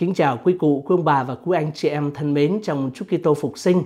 Kính chào quý cụ, quý ông bà và quý anh chị em thân mến trong Chúc Kitô Phục Sinh.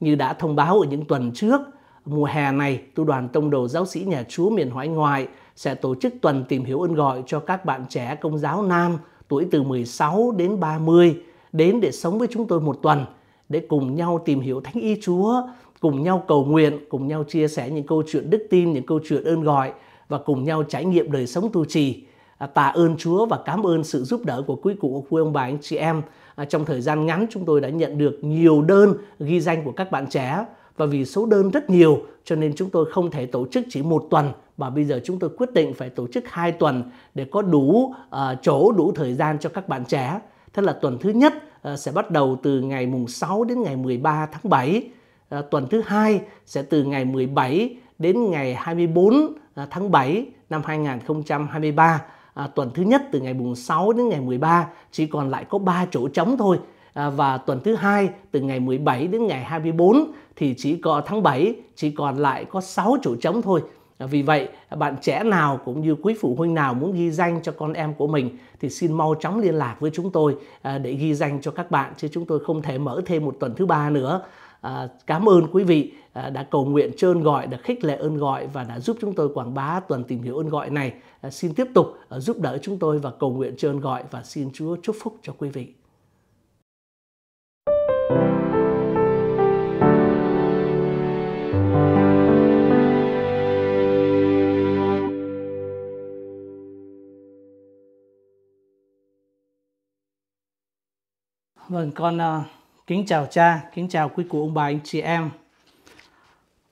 Như đã thông báo ở những tuần trước, mùa hè này, tu đoàn tông đồ giáo sĩ nhà Chúa miền hoài Ngoại sẽ tổ chức tuần tìm hiểu ơn gọi cho các bạn trẻ công giáo nam tuổi từ 16 đến 30 đến để sống với chúng tôi một tuần để cùng nhau tìm hiểu Thánh Y Chúa, cùng nhau cầu nguyện, cùng nhau chia sẻ những câu chuyện đức tin, những câu chuyện ơn gọi và cùng nhau trải nghiệm đời sống tu trì À, tạ ơn Chúa và cảm ơn sự giúp đỡ của quý cụ, quý ông bà, anh chị em. À, trong thời gian ngắn chúng tôi đã nhận được nhiều đơn ghi danh của các bạn trẻ và vì số đơn rất nhiều cho nên chúng tôi không thể tổ chức chỉ một tuần mà bây giờ chúng tôi quyết định phải tổ chức hai tuần để có đủ uh, chỗ đủ thời gian cho các bạn trẻ. Thế là tuần thứ nhất uh, sẽ bắt đầu từ ngày mùng 6 đến ngày 13 tháng 7. Uh, tuần thứ hai sẽ từ ngày 17 đến ngày 24 uh, tháng 7 năm 2023 à, tuần thứ nhất từ ngày mùng 6 đến ngày 13 chỉ còn lại có 3 chỗ trống thôi à, và tuần thứ hai từ ngày 17 đến ngày 24 thì chỉ có tháng 7 chỉ còn lại có 6 chỗ trống thôi. À, vì vậy bạn trẻ nào cũng như quý phụ huynh nào muốn ghi danh cho con em của mình thì xin mau chóng liên lạc với chúng tôi à, để ghi danh cho các bạn chứ chúng tôi không thể mở thêm một tuần thứ ba nữa. À, cảm ơn quý vị à, đã cầu nguyện cho ơn gọi, đã khích lệ ơn gọi và đã giúp chúng tôi quảng bá tuần tìm hiểu ơn gọi này. À, xin tiếp tục giúp đỡ chúng tôi và cầu nguyện cho ơn gọi và xin Chúa chúc phúc cho quý vị. Vâng, con uh, Kính chào cha, kính chào quý cụ ông bà anh chị em.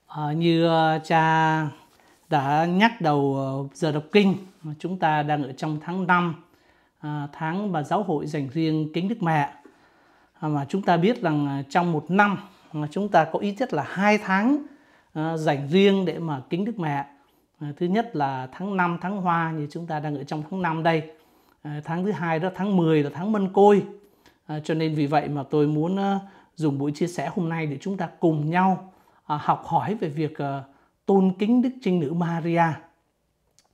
À, như ờ, cha đã nhắc đầu ờ, giờ đọc kinh, chúng ta đang ở trong tháng 5, à, tháng mà giáo hội dành riêng kính Đức Mẹ. À, mà chúng ta biết rằng à, trong một năm mà chúng ta có ít nhất là hai tháng à, dành riêng để mà kính Đức Mẹ. À, thứ nhất là tháng 5 tháng hoa như chúng ta đang ở trong tháng 5 đây. À, tháng thứ hai đó tháng 10 là tháng Mân Côi À, cho nên vì vậy mà tôi muốn ờ, dùng buổi chia sẻ hôm nay để chúng ta cùng nhau à, học hỏi về việc ờ, tôn kính đức trinh nữ Maria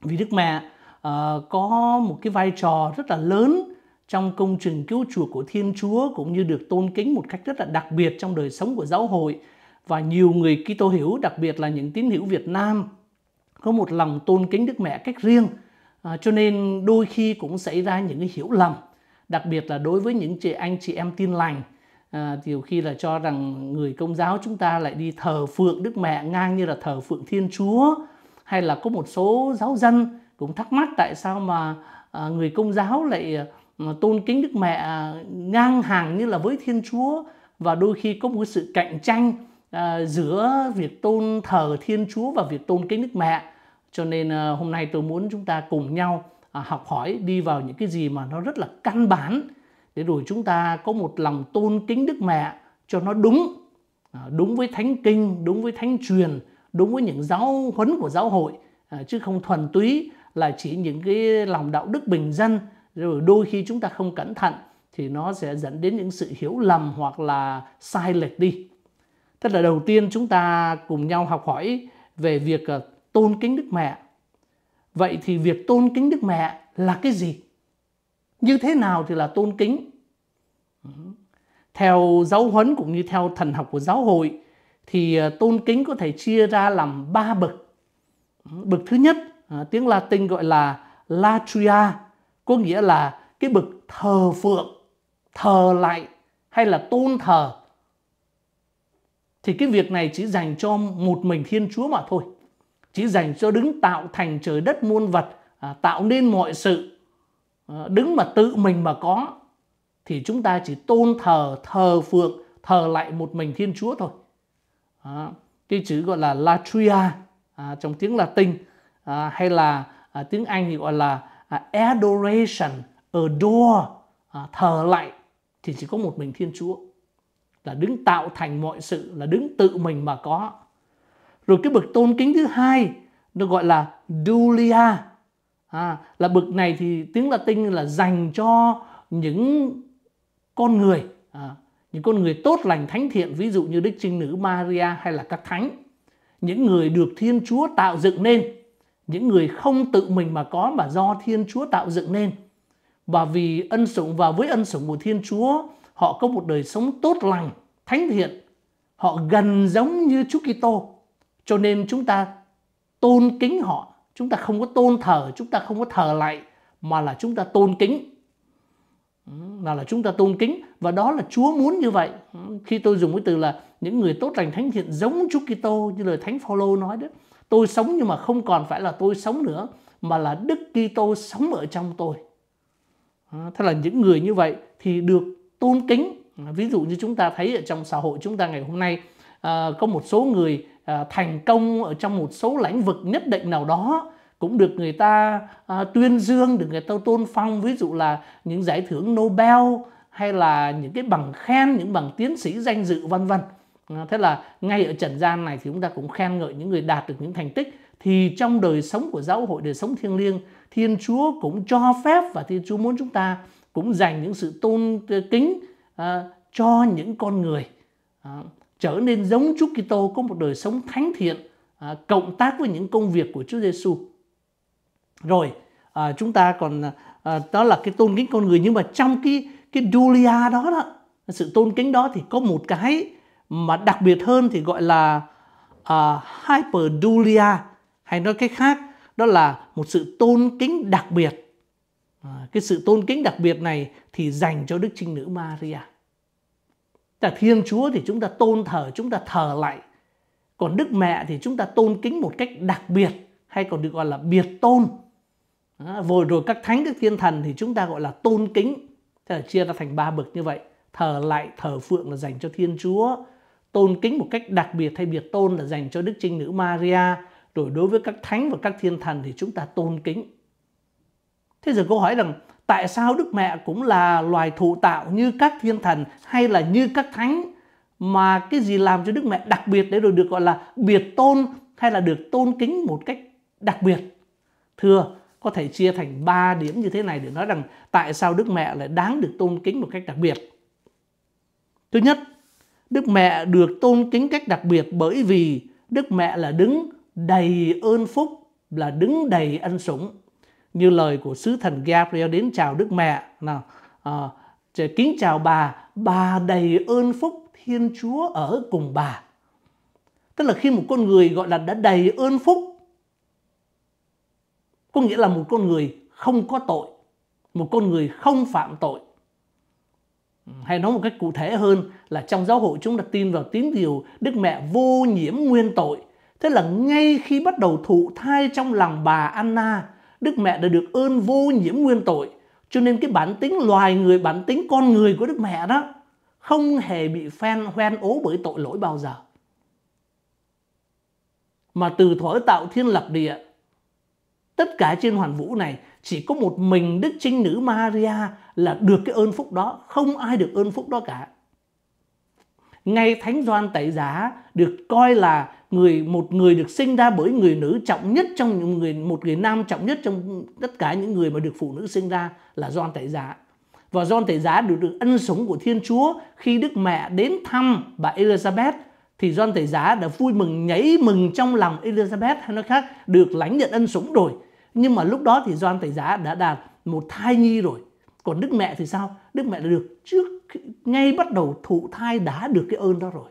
vì đức mẹ ờ, có một cái vai trò rất là lớn trong công trình cứu chuộc của Thiên Chúa cũng như được tôn kính một cách rất là đặc biệt trong đời sống của giáo hội và nhiều người Kitô hữu đặc biệt là những tín hữu Việt Nam có một lòng tôn kính Đức Mẹ cách riêng à, cho nên đôi khi cũng xảy ra những cái hiểu lầm đặc biệt là đối với những chị anh chị em tin lành à, nhiều khi là cho rằng người công giáo chúng ta lại đi thờ phượng đức mẹ ngang như là thờ phượng thiên chúa hay là có một số giáo dân cũng thắc mắc tại sao mà à, người công giáo lại à, tôn kính đức mẹ ngang hàng như là với thiên chúa và đôi khi có một sự cạnh tranh à, giữa việc tôn thờ thiên chúa và việc tôn kính đức mẹ cho nên à, hôm nay tôi muốn chúng ta cùng nhau À, học hỏi đi vào những cái gì mà nó rất là căn bản để rồi chúng ta có một lòng tôn kính đức mẹ cho nó đúng à, đúng với thánh kinh đúng với thánh truyền đúng với những giáo huấn của giáo hội à, chứ không thuần túy là chỉ những cái lòng đạo đức bình dân rồi đôi khi chúng ta không cẩn thận thì nó sẽ dẫn đến những sự hiểu lầm hoặc là sai lệch đi tức là đầu tiên chúng ta cùng nhau học hỏi về việc tôn kính đức mẹ Vậy thì việc tôn kính Đức Mẹ là cái gì? Như thế nào thì là tôn kính? Theo giáo huấn cũng như theo thần học của giáo hội thì à, tôn kính có thể chia ra làm ba bậc. Bậc thứ nhất, à, tiếng Latin gọi là latria, có nghĩa là cái bậc thờ phượng, thờ lại hay là tôn thờ. Thì cái việc này chỉ dành cho một mình Thiên Chúa mà thôi chỉ dành cho đứng tạo thành trời đất muôn vật à, tạo nên mọi sự à, đứng mà tự mình mà có thì chúng ta chỉ tôn thờ thờ phượng thờ lại một mình thiên chúa thôi à, cái chữ gọi là latria à, trong tiếng latin à, hay là à, tiếng anh thì gọi là à, adoration adore à, thờ lại thì chỉ có một mình thiên chúa là đứng tạo thành mọi sự là đứng tự mình mà có rồi cái bậc tôn kính thứ hai nó gọi là dulia à, là bậc này thì tiếng Latin là dành cho những con người à, những con người tốt lành thánh thiện ví dụ như đức trinh nữ Maria hay là các thánh những người được Thiên Chúa tạo dựng nên những người không tự mình mà có mà do Thiên Chúa tạo dựng nên và vì ân sủng và với ân sủng của Thiên Chúa họ có một đời sống tốt lành thánh thiện họ gần giống như Chúa Kitô cho nên chúng ta tôn kính họ chúng ta không có tôn thờ chúng ta không có thờ lại mà là chúng ta tôn kính mà là chúng ta tôn kính và đó là Chúa muốn như vậy. Khi tôi dùng cái từ là những người tốt lành thánh thiện giống Chúa Kitô như lời Thánh Phaolô nói đó. Tôi sống nhưng mà không còn phải là tôi sống nữa mà là Đức Kitô sống ở trong tôi. À, thế là những người như vậy thì được tôn kính. Ví dụ như chúng ta thấy ở trong xã hội chúng ta ngày hôm nay à, có một số người À, thành công ở trong một số lĩnh vực nhất định nào đó cũng được người ta à, tuyên dương được người ta tôn phong ví dụ là những giải thưởng Nobel hay là những cái bằng khen những bằng tiến sĩ danh dự vân vân à, thế là ngay ở trần gian này thì chúng ta cũng khen ngợi những người đạt được những thành tích thì trong đời sống của giáo hội đời sống thiêng liêng thiên chúa cũng cho phép và thiên chúa muốn chúng ta cũng dành những sự tôn kính à, cho những con người à, trở nên giống Chúa Kitô có một đời sống thánh thiện à, cộng tác với những công việc của Chúa Giêsu. Rồi à, chúng ta còn à, đó là cái tôn kính con người nhưng mà trong cái cái Julia đó đó sự tôn kính đó thì có một cái mà đặc biệt hơn thì gọi là à, hyperdulia hay nói cách khác đó là một sự tôn kính đặc biệt. À, cái sự tôn kính đặc biệt này thì dành cho Đức Trinh Nữ Maria ta Thiên Chúa thì chúng ta tôn thờ, chúng ta thờ lại. Còn Đức Mẹ thì chúng ta tôn kính một cách đặc biệt hay còn được gọi là biệt tôn. À, vừa rồi các thánh các thiên thần thì chúng ta gọi là tôn kính. Thế là chia ra thành ba bậc như vậy. Thờ lại, thờ phượng là dành cho Thiên Chúa. Tôn kính một cách đặc biệt hay biệt tôn là dành cho Đức Trinh Nữ Maria. Rồi đối với các thánh và các thiên thần thì chúng ta tôn kính. Thế giờ câu hỏi rằng tại sao Đức Mẹ cũng là loài thụ tạo như các thiên thần hay là như các thánh mà cái gì làm cho Đức Mẹ đặc biệt để rồi được gọi là biệt tôn hay là được tôn kính một cách đặc biệt. Thưa, có thể chia thành 3 điểm như thế này để nói rằng tại sao Đức Mẹ lại đáng được tôn kính một cách đặc biệt. Thứ nhất, Đức Mẹ được tôn kính cách đặc biệt bởi vì Đức Mẹ là đứng đầy ơn phúc, là đứng đầy ân sủng như lời của sứ thần Gabriel đến chào Đức Mẹ nào à, kính chào bà bà đầy ơn phúc Thiên Chúa ở cùng bà tức là khi một con người gọi là đã đầy ơn phúc có nghĩa là một con người không có tội một con người không phạm tội hay nói một cách cụ thể hơn là trong giáo hội chúng ta tin vào tín điều Đức Mẹ vô nhiễm nguyên tội. Thế là ngay khi bắt đầu thụ thai trong lòng bà Anna Đức mẹ đã được ơn vô nhiễm nguyên tội. Cho nên cái bản tính loài người, bản tính con người của Đức mẹ đó không hề bị phen hoen ố bởi tội lỗi bao giờ. Mà từ thổi tạo thiên lập địa, tất cả trên hoàn vũ này chỉ có một mình Đức Trinh Nữ Maria là được cái ơn phúc đó, không ai được ơn phúc đó cả. Ngay Thánh Doan Tẩy Giá được coi là người một người được sinh ra bởi người nữ trọng nhất trong những người một người nam trọng nhất trong tất cả những người mà được phụ nữ sinh ra là John Tẩy Giá. Và John Tẩy Giá được được ân sủng của Thiên Chúa khi Đức Mẹ đến thăm bà Elizabeth thì John Tẩy Giá đã vui mừng nhảy mừng trong lòng Elizabeth hay nói khác được lãnh nhận ân sủng rồi. Nhưng mà lúc đó thì John Tẩy Giá đã đạt một thai nhi rồi. Còn Đức Mẹ thì sao? Đức Mẹ được trước ngay bắt đầu thụ thai đã được cái ơn đó rồi.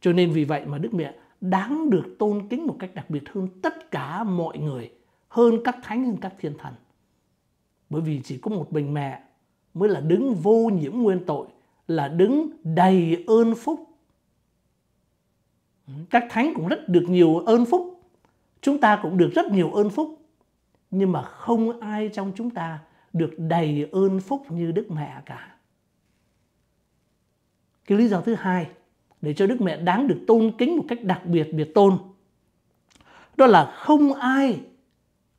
Cho nên vì vậy mà Đức Mẹ đáng được tôn kính một cách đặc biệt hơn tất cả mọi người, hơn các thánh, hơn các thiên thần. Bởi vì chỉ có một mình mẹ mới là đứng vô nhiễm nguyên tội, là đứng đầy ơn phúc. Các thánh cũng rất được nhiều ơn phúc, chúng ta cũng được rất nhiều ơn phúc, nhưng mà không ai trong chúng ta được đầy ơn phúc như Đức Mẹ cả. Cái lý do thứ hai để cho Đức Mẹ đáng được tôn kính một cách đặc biệt biệt tôn. Đó là không ai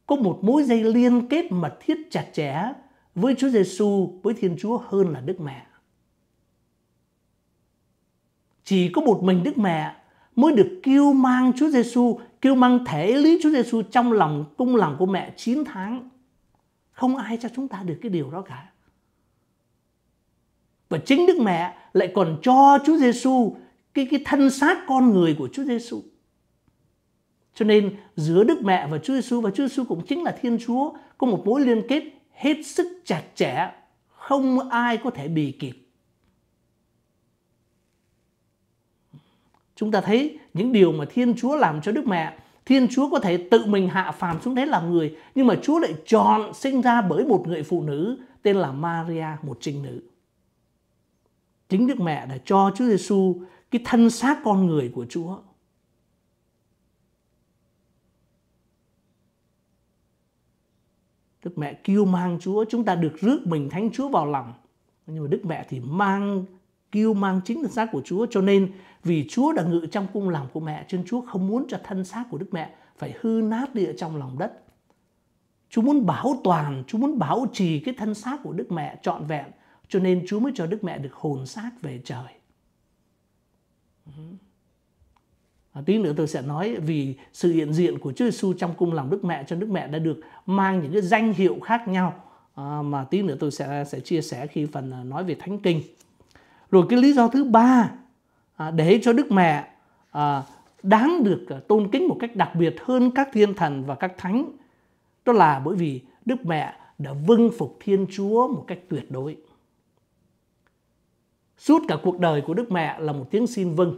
có một mối dây liên kết mật thiết chặt chẽ với Chúa Giêsu, với Thiên Chúa hơn là Đức Mẹ. Chỉ có một mình Đức Mẹ mới được kêu mang Chúa Giêsu, kêu mang thể lý Chúa Giêsu trong lòng cung lòng của mẹ 9 tháng. Không ai cho chúng ta được cái điều đó cả. Và chính Đức Mẹ lại còn cho Chúa Giêsu cái cái thân xác con người của Chúa Giêsu. Cho nên giữa Đức Mẹ và Chúa Giêsu và Chúa Giêsu cũng chính là Thiên Chúa có một mối liên kết hết sức chặt chẽ, không ai có thể bì kịp. Chúng ta thấy những điều mà Thiên Chúa làm cho Đức Mẹ Thiên Chúa có thể tự mình hạ phàm xuống thế làm người, nhưng mà Chúa lại chọn sinh ra bởi một người phụ nữ tên là Maria, một trinh nữ. Chính Đức Mẹ đã cho Chúa Giêsu cái thân xác con người của Chúa. Đức mẹ kêu mang Chúa, chúng ta được rước mình Thánh Chúa vào lòng. Nhưng mà Đức mẹ thì mang kêu mang chính thân xác của Chúa cho nên vì Chúa đã ngự trong cung lòng của mẹ cho Chúa không muốn cho thân xác của Đức mẹ phải hư nát địa trong lòng đất. Chúa muốn bảo toàn, Chúa muốn bảo trì cái thân xác của Đức mẹ trọn vẹn cho nên Chúa mới cho Đức mẹ được hồn xác về trời. À, tí nữa tôi sẽ nói vì sự hiện diện của Chúa Giêsu trong cung lòng Đức Mẹ cho Đức Mẹ đã được mang những cái danh hiệu khác nhau à, mà tí nữa tôi sẽ sẽ chia sẻ khi phần à, nói về Thánh Kinh. Rồi cái lý do thứ ba à, để cho Đức Mẹ à, đáng được à, tôn kính một cách đặc biệt hơn các thiên thần và các thánh đó là bởi vì Đức Mẹ đã vâng phục Thiên Chúa một cách tuyệt đối. Suốt cả cuộc đời của Đức Mẹ là một tiếng xin vâng.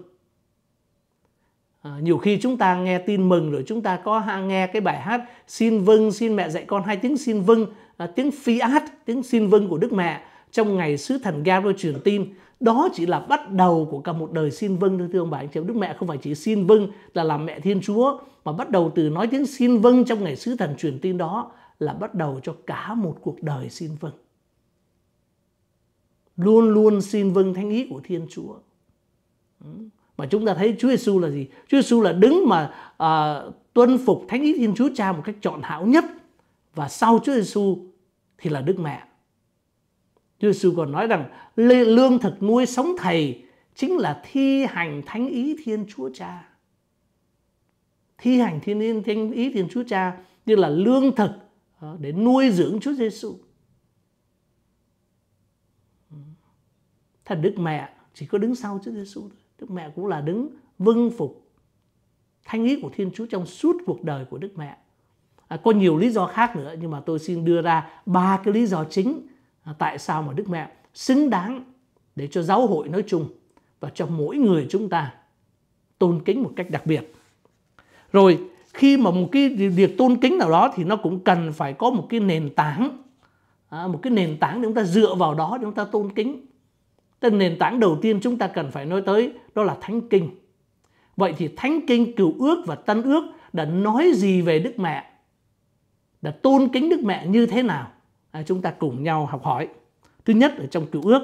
À, nhiều khi chúng ta nghe tin mừng rồi chúng ta có nghe cái bài hát xin vâng xin mẹ dạy con hai tiếng xin vâng à, tiếng fiat tiếng xin vâng của đức mẹ trong ngày sứ thần Gabriel truyền tin đó chỉ là bắt đầu của cả một đời xin vâng thưa, ông bà anh chị đức mẹ không phải chỉ xin vâng là làm mẹ thiên chúa mà bắt đầu từ nói tiếng xin vâng trong ngày sứ thần truyền tin đó là bắt đầu cho cả một cuộc đời xin vâng luôn luôn xin vâng thánh ý của Thiên Chúa. Ừ. Mà chúng ta thấy Chúa Giêsu là gì? Chúa Giêsu là đứng mà à, tuân phục thánh ý Thiên Chúa Cha một cách chọn hảo nhất và sau Chúa Giêsu thì là Đức Mẹ. Chúa Giêsu còn nói rằng lương thực nuôi sống thầy chính là thi hành thánh ý Thiên Chúa Cha. Thi hành thiên, thiên, thiên ý Thiên Chúa Cha như là lương thực ờ, để nuôi dưỡng Chúa Giêsu. Thế Đức Mẹ chỉ có đứng sau Chúa Giêsu thôi. Đức Mẹ cũng là đứng vâng phục thanh ý của Thiên Chúa trong suốt cuộc đời của Đức Mẹ. À, có nhiều lý do khác nữa nhưng mà tôi xin đưa ra ba cái lý do chính à, tại sao mà Đức Mẹ xứng đáng để cho giáo hội nói chung và cho mỗi người chúng ta tôn kính một cách đặc biệt. Rồi khi mà một cái việc tôn kính nào đó thì nó cũng cần phải có một cái nền tảng, à, một cái nền tảng để chúng ta dựa vào đó để chúng ta tôn kính. Tên nền tảng đầu tiên chúng ta cần phải nói tới đó là Thánh Kinh. Vậy thì Thánh Kinh cựu ước và tân ước đã nói gì về Đức Mẹ? Đã tôn kính Đức Mẹ như thế nào? À, chúng ta cùng nhau học hỏi. Thứ nhất ở trong cựu ước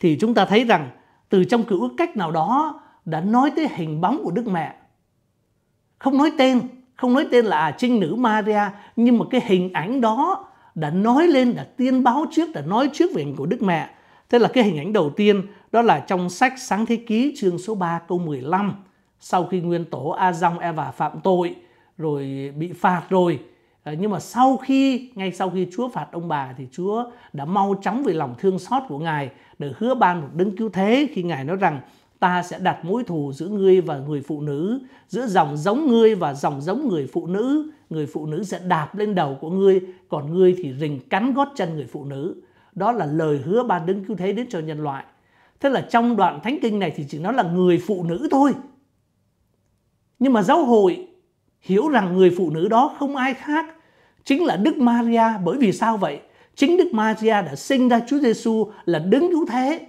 thì chúng ta thấy rằng từ trong cựu ước cách nào đó đã nói tới hình bóng của Đức Mẹ. Không nói tên, không nói tên là à, trinh nữ Maria nhưng mà cái hình ảnh đó đã nói lên đã tiên báo trước đã nói trước về hình của Đức Mẹ Thế là cái hình ảnh đầu tiên đó là trong sách Sáng Thế Ký chương số 3 câu 15 sau khi nguyên tổ A Dông Eva phạm tội rồi bị phạt rồi ờ, nhưng mà sau khi ngay sau khi Chúa phạt ông bà thì Chúa đã mau chóng vì lòng thương xót của Ngài để hứa ban một đấng cứu thế khi Ngài nói rằng ta sẽ đặt mối thù giữa ngươi và người phụ nữ, giữa dòng giống ngươi và dòng giống người phụ nữ, người phụ nữ sẽ đạp lên đầu của ngươi, còn ngươi thì rình cắn gót chân người phụ nữ đó là lời hứa ban đứng cứu thế đến cho nhân loại thế là trong đoạn thánh kinh này thì chỉ nói là người phụ nữ thôi nhưng mà giáo hội hiểu rằng người phụ nữ đó không ai khác chính là Đức Maria bởi vì sao vậy? Chính Đức Maria đã sinh ra Chúa Giêsu là đứng cứu thế.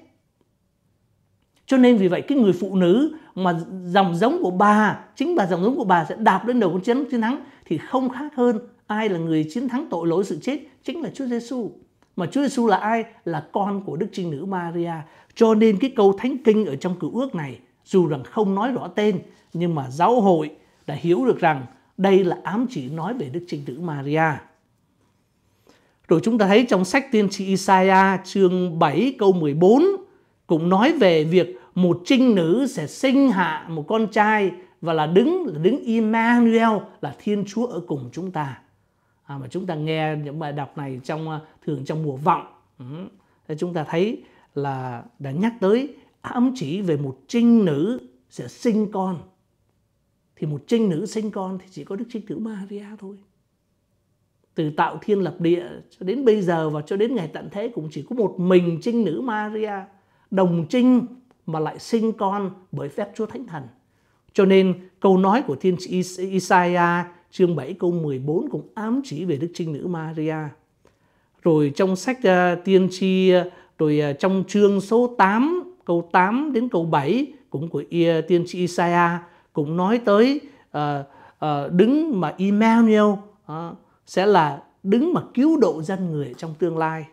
Cho nên vì vậy cái người phụ nữ mà dòng giống của bà, chính bà dòng giống của bà sẽ đạp lên đầu con chiến chiến thắng thì không khác hơn ai là người chiến thắng tội lỗi sự chết chính là Chúa Giêsu. Mà Chúa Giêsu là ai? Là con của Đức Trinh Nữ Maria. Cho nên cái câu thánh kinh ở trong cựu ước này, dù rằng không nói rõ tên, nhưng mà giáo hội đã hiểu được rằng đây là ám chỉ nói về Đức Trinh Nữ Maria. Rồi chúng ta thấy trong sách tiên tri Isaiah chương 7 câu 14 cũng nói về việc một trinh nữ sẽ sinh hạ một con trai và là đứng là đứng Immanuel là Thiên Chúa ở cùng chúng ta à, mà chúng ta nghe những bài đọc này trong à, thường trong mùa vọng ừ. chúng ta thấy là đã nhắc tới ám chỉ về một trinh nữ sẽ sinh con thì một trinh nữ sinh con thì chỉ có đức trinh nữ Maria thôi từ tạo thiên lập địa cho đến bây giờ và cho đến ngày tận thế cũng chỉ có một mình trinh nữ Maria đồng trinh mà lại sinh con bởi phép Chúa Thánh Thần. Cho nên câu nói của thiên Isaiah chương 7 câu 14 cũng ám chỉ về Đức Trinh Nữ Maria. Rồi trong sách uh, tiên tri, ờ, rồi uh, trong chương số 8, câu 8 đến câu 7 cũng của uh, tiên tri Isaiah cũng nói tới uh, uh, đứng mà Emmanuel uh, sẽ là đứng mà cứu độ dân người trong tương lai.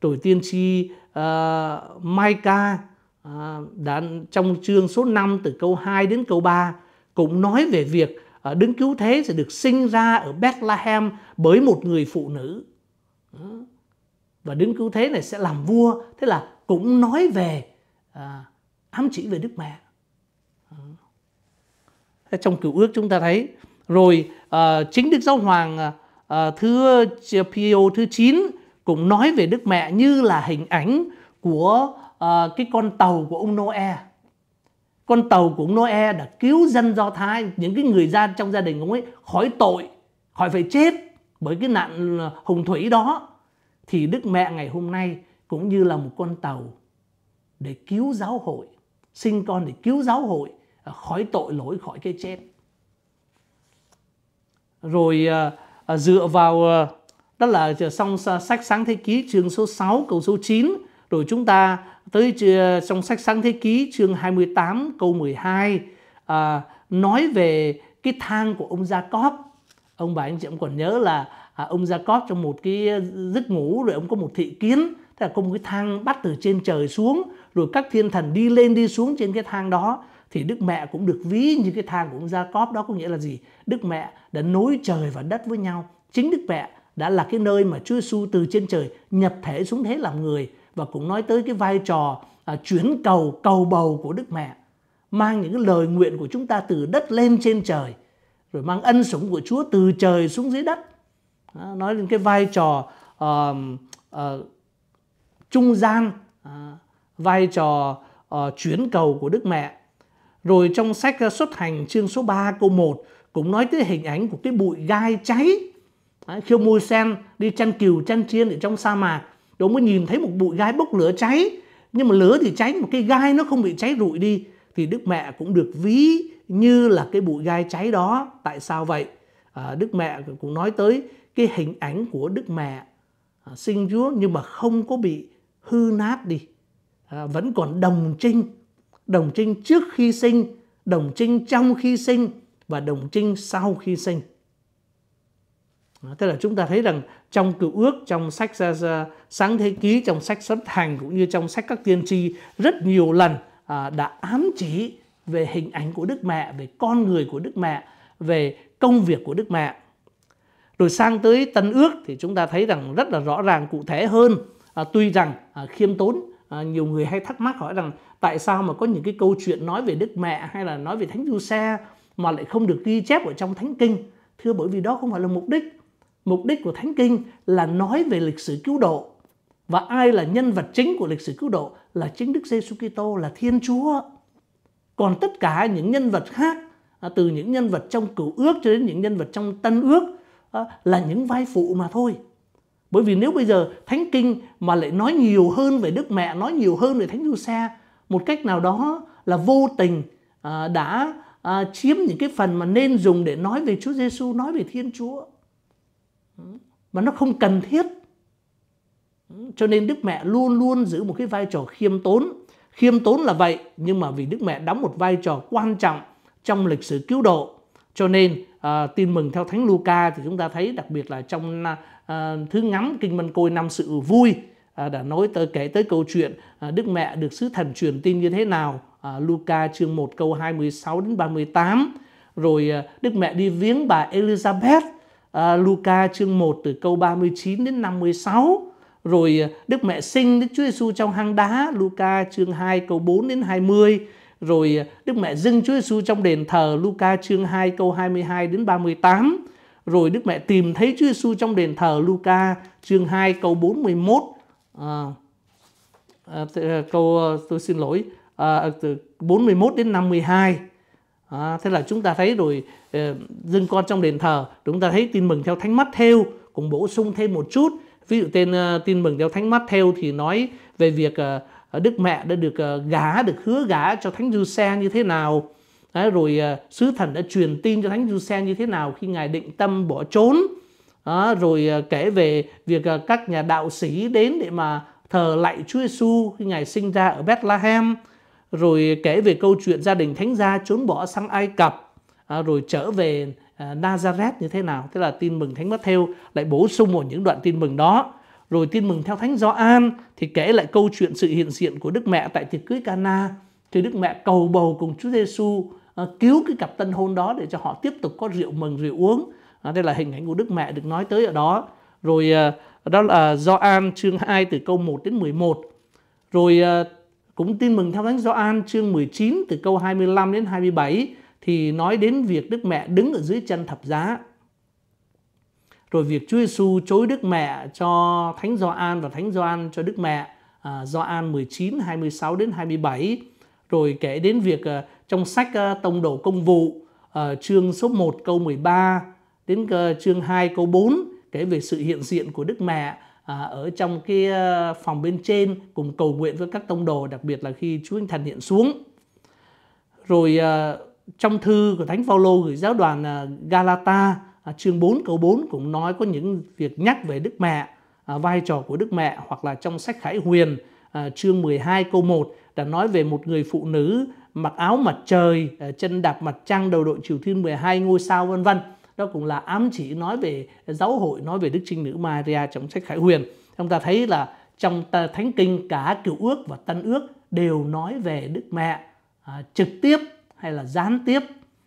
Rồi tiên tri uh, Micah uh, đã trong chương số 5 từ câu 2 đến câu 3 cũng nói về việc Ờ, đứng Cứu Thế sẽ được sinh ra ở Bethlehem bởi một người phụ nữ. Và đứng Cứu Thế này sẽ làm vua, thế là cũng nói về à, ám chỉ về Đức Mẹ. trong cựu ước chúng ta thấy rồi ờ, chính Đức Giáo Hoàng à, thứ Pio thứ 9 cũng nói về Đức Mẹ như là hình ảnh của cái con tàu của ông Noe con tàu của ông Noe đã cứu dân Do Thái những cái người ra trong gia đình ông ấy khỏi tội khỏi phải chết bởi cái nạn ờ, hồng thủy đó thì Đức Mẹ ngày hôm nay cũng như là một con tàu để cứu giáo hội sinh con để cứu giáo hội ờ, khỏi tội lỗi khỏi cái chết rồi ờ, dựa vào đó là xong sách sáng thế ký chương số 6 câu số 9 rồi chúng ta tới ờ, trong sách Sáng Thế Ký chương 28 câu 12 à, ờ, nói về cái thang của ông Jacob Ông bà anh chị cũng còn nhớ là à, ông Jacob trong một cái giấc ngủ rồi ông có một thị kiến tức là có một cái thang bắt từ trên trời xuống rồi các thiên thần đi lên đi xuống trên cái thang đó thì Đức Mẹ cũng được ví như cái thang của ông Jacob đó có nghĩa là gì? Đức Mẹ đã nối trời và đất với nhau. Chính Đức Mẹ đã là cái nơi mà Chúa Giêsu từ trên trời nhập thể xuống thế làm người và cũng nói tới cái vai trò à, chuyến cầu cầu bầu của Đức Mẹ mang những cái lời nguyện của chúng ta từ đất lên trên trời rồi mang ân sủng của Chúa từ trời xuống dưới đất à, nói đến cái vai trò uh, uh, trung gian uh, vai trò uh, chuyến cầu của Đức Mẹ rồi trong sách xuất hành chương số 3 câu 1 cũng nói tới hình ảnh của cái bụi gai cháy Đấy, khi Môi Sen đi chăn cừu chăn chiên ở trong sa mạc rồi mới nhìn thấy một bụi gai bốc lửa cháy nhưng mà lửa thì cháy một cái gai nó không bị cháy rụi đi thì đức mẹ cũng được ví như là cái bụi gai cháy đó tại sao vậy à, đức mẹ cũng nói tới cái hình ảnh của đức mẹ à, sinh chúa nhưng mà không có bị hư nát đi à, vẫn còn đồng trinh đồng trinh trước khi sinh đồng trinh trong khi sinh và đồng trinh sau khi sinh Tức là chúng ta thấy rằng trong cựu ước, trong sách sáng thế ký, trong sách xuất hành cũng như trong sách các tiên tri rất nhiều lần à, đã ám chỉ về hình ảnh của Đức Mẹ, về con người của Đức Mẹ, về công việc của Đức Mẹ. Rồi sang tới Tân ước thì chúng ta thấy rằng rất là rõ ràng cụ thể hơn. À, tuy rằng à, khiêm tốn, nhiều người hay thắc mắc hỏi rằng tại sao mà có những cái câu chuyện nói về Đức Mẹ hay là nói về Thánh Du Xe mà lại không được ghi chép ở trong Thánh Kinh. Thưa bởi vì đó không phải là mục đích Mục đích của Thánh Kinh là nói về lịch sử cứu độ. Và ai là nhân vật chính của lịch sử cứu độ là chính Đức Giêsu Kitô là Thiên Chúa. Còn tất cả những nhân vật khác à, từ những nhân vật trong cựu ước cho đến những nhân vật trong tân ước à, là những vai phụ mà thôi. Bởi vì nếu bây giờ Thánh Kinh mà lại nói nhiều hơn về Đức Mẹ, nói nhiều hơn về Thánh Du Sa, một cách nào đó là vô tình à, đã chiếm những cái phần mà nên dùng để nói về Chúa Giêsu, nói về Thiên Chúa mà nó không cần thiết cho nên đức mẹ luôn luôn giữ một cái vai trò khiêm tốn khiêm tốn là vậy nhưng mà vì đức mẹ đóng một vai trò quan trọng trong lịch sử cứu độ cho nên à, tin mừng theo thánh Luca thì chúng ta thấy đặc biệt là trong à, à thứ ngắm kinh mân côi năm sự vui à, đã nói tới kể tới câu chuyện à, đức mẹ được sứ thần truyền tin như thế nào à, Luca chương 1 câu 26 đến 38 rồi à, đức mẹ đi viếng bà Elizabeth Ờ, Luca chương 1 từ câu 39 đến 56 rồi ờ, Đức Mẹ sinh Đức Chúa Giêsu trong hang đá Luca chương 2 câu 4 đến 20 rồi ờ, Đức Mẹ dâng Chúa Giêsu trong đền thờ Luca chương 2 câu 22 đến 38 rồi Đức Mẹ tìm thấy Chúa Giêsu trong đền thờ Luca chương 2 câu 41 à, à, câu tôi xin lỗi à, từ 41 đến 52 À, thế là chúng ta thấy rồi ờ, dân con trong đền thờ chúng ta thấy tin mừng theo thánh mắt theo cũng bổ sung thêm một chút ví dụ tên ờ, tin mừng theo thánh mắt theo thì nói về việc ờ, đức mẹ đã được gả được hứa gả cho thánh du xe như thế nào Đấy, rồi sứ thần đã truyền tin cho thánh du xe như thế nào khi ngài định tâm bỏ trốn Đó, rồi kể về việc các nhà đạo sĩ đến để mà thờ lạy chúa giêsu khi ngài sinh ra ở bethlehem rồi kể về câu chuyện gia đình thánh gia trốn bỏ sang Ai Cập à, rồi trở về à, Nazareth như thế nào thế là tin mừng thánh Matthew lại bổ sung một những đoạn tin mừng đó rồi tin mừng theo thánh Gioan thì kể lại câu chuyện sự hiện diện của Đức Mẹ tại tiệc cưới Cana thì Đức Mẹ cầu bầu cùng Chúa Giêsu à, cứu cái cặp tân hôn đó để cho họ tiếp tục có rượu mừng rượu uống đây là hình ảnh của Đức Mẹ được nói tới ở đó rồi đó là Gioan chương 2 từ câu 1 đến 11 rồi cũng tin mừng theo Thánh Gioan chương 19 từ câu 25 đến 27 thì nói đến việc Đức Mẹ đứng ở dưới chân thập giá. Rồi việc Chúa Giêsu chối Đức Mẹ cho Thánh Gioan và Thánh Gioan cho Đức Mẹ à, Gioan 19 26 đến 27 rồi kể đến việc à, trong sách à, Tông độ công vụ à, chương số 1 câu 13 đến à, chương 2 câu 4 kể về sự hiện diện của Đức Mẹ à, ở trong cái ờ, phòng bên trên cùng cầu nguyện với các tông đồ đặc biệt là khi Chúa Thánh Thần hiện xuống rồi à, trong thư của Thánh Phaolô gửi giáo đoàn à, Galata à, chương 4 câu 4 cũng nói có những việc nhắc về Đức Mẹ à, vai trò của Đức Mẹ hoặc là trong sách Khải Huyền à, chương 12 câu 1 đã nói về một người phụ nữ mặc áo mặt trời, à, chân đạp mặt trăng, đầu đội chiều thiên 12 ngôi sao vân vân đó cũng là ám chỉ nói về giáo hội nói về đức trinh nữ Maria trong sách Khải Huyền chúng ta thấy là trong thánh kinh cả cựu ước và tân ước đều nói về đức mẹ à, trực tiếp hay là gián tiếp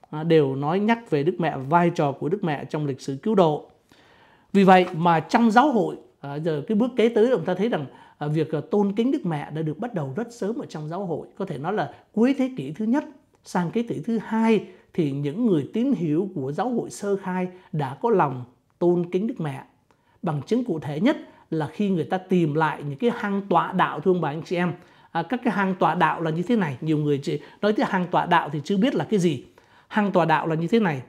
à, đều nói nhắc về đức mẹ vai trò của đức mẹ trong lịch sử cứu độ vì vậy mà trong giáo hội à, giờ cái bước kế tới chúng ta thấy rằng à, việc à, tôn kính đức mẹ đã được bắt đầu rất sớm ở trong giáo hội có thể nói là cuối thế kỷ thứ nhất sang thế kỷ thứ hai thì những người tín hiểu của giáo hội sơ khai đã có lòng tôn kính Đức Mẹ. Bằng chứng cụ thể nhất là khi người ta tìm lại những cái hang tọa đạo thương bà anh chị em. À, các cái hang tọa đạo là như thế này. Nhiều người chị nói tới hang tọa đạo thì chưa biết là cái gì. Hang tọa đạo là như thế này.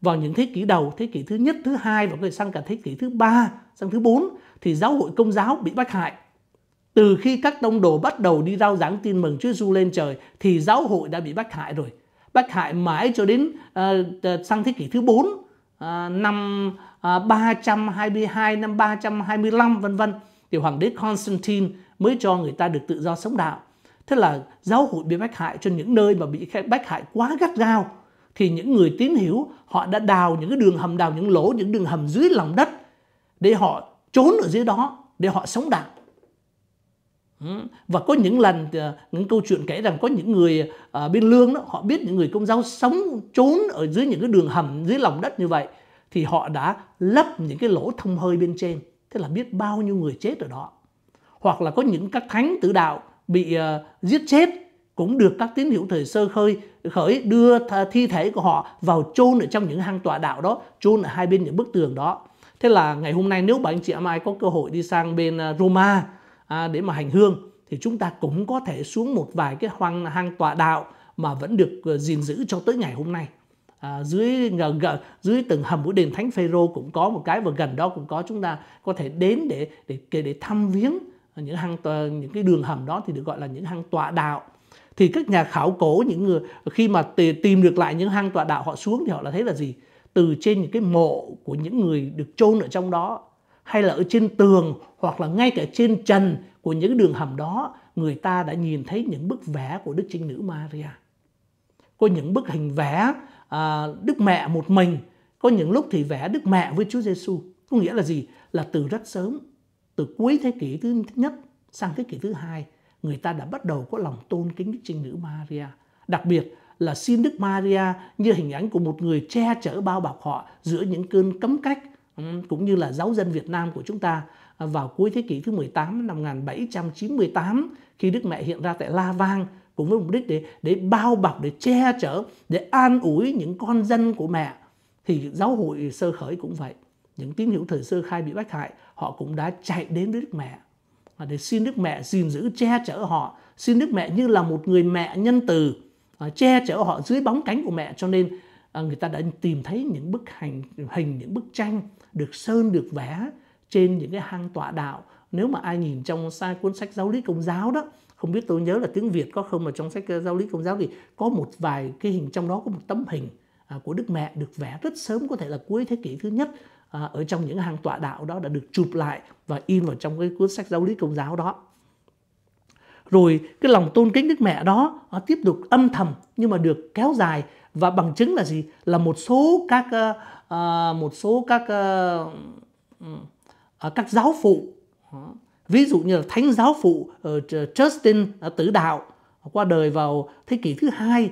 Vào những thế kỷ đầu, thế kỷ thứ nhất, thứ hai và người sang cả thế kỷ thứ ba, sang thứ bốn thì giáo hội công giáo bị bắt hại. Từ khi các tông đồ bắt đầu đi rao giảng tin mừng Chúa Giêsu lên trời thì giáo hội đã bị bắt hại rồi bách hại mãi cho đến uh, sang thế kỷ thứ 4 uh, ờ, năm uh, ờ, 322 năm 325 vân vân thì hoàng đế Constantine mới cho người ta được tự do sống đạo. Thế là giáo hội bị bách hại cho những nơi mà bị bách hại quá gắt gao thì những người tín hiểu họ đã đào những cái đường hầm đào những lỗ những đường hầm dưới lòng đất để họ trốn ở dưới đó để họ sống đạo Ừ. và có những lần ờ, những câu chuyện kể rằng có những người ở ờ, bên lương đó họ biết những người công giáo sống trốn ở dưới những cái đường hầm dưới lòng đất như vậy thì họ đã lấp những cái lỗ thông hơi bên trên thế là biết bao nhiêu người chết ở đó hoặc là có những các thánh tử đạo bị uh, giết chết cũng được các tín hữu thời sơ khơi khởi đưa thi thể của họ vào chôn ở trong những hang tọa đạo đó chôn ở hai bên những bức tường đó thế là ngày hôm nay nếu bạn chị em ai có cơ hội đi sang bên Roma à, để mà hành hương thì chúng ta cũng có thể xuống một vài cái hoang hang tọa đạo mà vẫn được ờ, gìn giữ cho tới ngày hôm nay à, dưới gần ngờ, dưới từng hầm của đền thánh Phêrô cũng có một cái và gần đó cũng có chúng ta có thể đến để để để thăm viếng những hang tòa, những cái đường hầm đó thì được gọi là những hang tọa đạo thì các nhà khảo cổ những người khi mà tìm được lại những hang tọa đạo họ xuống thì họ là thấy là gì từ trên những cái mộ của những người được chôn ở trong đó hay là ở trên tường hoặc là ngay cả trên trần của những đường hầm đó người ta đã nhìn thấy những bức vẽ của Đức Trinh Nữ Maria. Có những bức hình vẽ à, Đức Mẹ một mình, có những lúc thì vẽ Đức Mẹ với Chúa Giêsu. Có nghĩa là gì? Là từ rất sớm, từ cuối thế kỷ thứ nhất sang thế kỷ thứ hai, người ta đã bắt đầu có lòng tôn kính Đức Trinh Nữ Maria. Đặc biệt là xin Đức Maria như hình ảnh của một người che chở bao bọc họ giữa những cơn cấm cách, cũng như là giáo dân Việt Nam của chúng ta à, vào cuối thế kỷ thứ 18 năm 1798 khi Đức Mẹ hiện ra tại La Vang cũng với mục đích để để bao bọc để che chở để an ủi những con dân của mẹ thì giáo hội sơ khởi cũng vậy những tín hữu thời sơ khai bị bách hại họ cũng đã chạy đến với Đức Mẹ à, để xin Đức Mẹ gìn giữ che chở họ xin Đức Mẹ như là một người mẹ nhân từ à, che chở họ dưới bóng cánh của mẹ cho nên À, người ta đã tìm thấy những bức hành, hình những bức tranh được sơn được vẽ trên những cái hang tọa đạo nếu mà ai nhìn trong sai cuốn sách giáo lý công giáo đó không biết tôi nhớ là tiếng việt có không mà trong sách giáo lý công giáo thì có một vài cái hình trong đó có một tấm hình à, của đức mẹ được vẽ rất sớm có thể là cuối thế kỷ thứ nhất à, ở trong những hang tọa đạo đó đã được chụp lại và in vào trong cái cuốn sách giáo lý công giáo đó rồi cái lòng tôn kính đức mẹ đó tiếp tục âm thầm nhưng mà được kéo dài và bằng chứng là gì là một số các uh, một số các uh, các giáo phụ ví dụ như là thánh giáo phụ uh, Justin uh, Tử Đạo qua đời vào thế kỷ thứ hai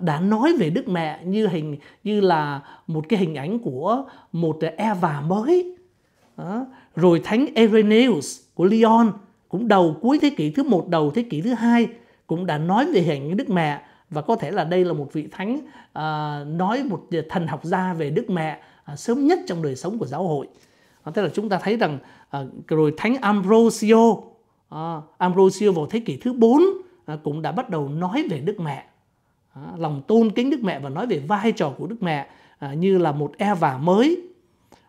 đã nói về Đức Mẹ như hình như là một cái hình ảnh của một Eva mới. Đó. Rồi Thánh Irenaeus của Lyon cũng đầu cuối thế kỷ thứ một đầu thế kỷ thứ hai cũng đã nói về hình Đức Mẹ và có thể là đây là một vị thánh à, nói một thần học gia về Đức Mẹ à, sớm nhất trong đời sống của giáo hội. À, thế là chúng ta thấy rằng à, rồi thánh Ambrosio à, Ambrosio vào thế kỷ thứ 4 à, cũng đã bắt đầu nói về Đức Mẹ à, lòng tôn kính Đức Mẹ và nói về vai trò của Đức Mẹ à, như là một Eva mới.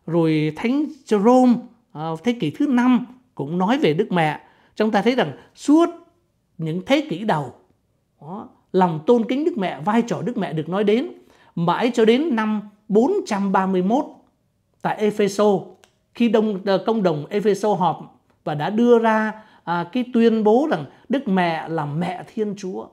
Rồi thánh Jerome à, thế kỷ thứ 5 cũng nói về Đức Mẹ. Chúng ta thấy rằng suốt những thế kỷ đầu đó, lòng tôn kính Đức Mẹ, vai trò Đức Mẹ được nói đến mãi cho đến năm 431 tại Epheso khi đông ờ, công đồng Epheso họp và đã đưa ra à, cái tuyên bố rằng Đức Mẹ là mẹ Thiên Chúa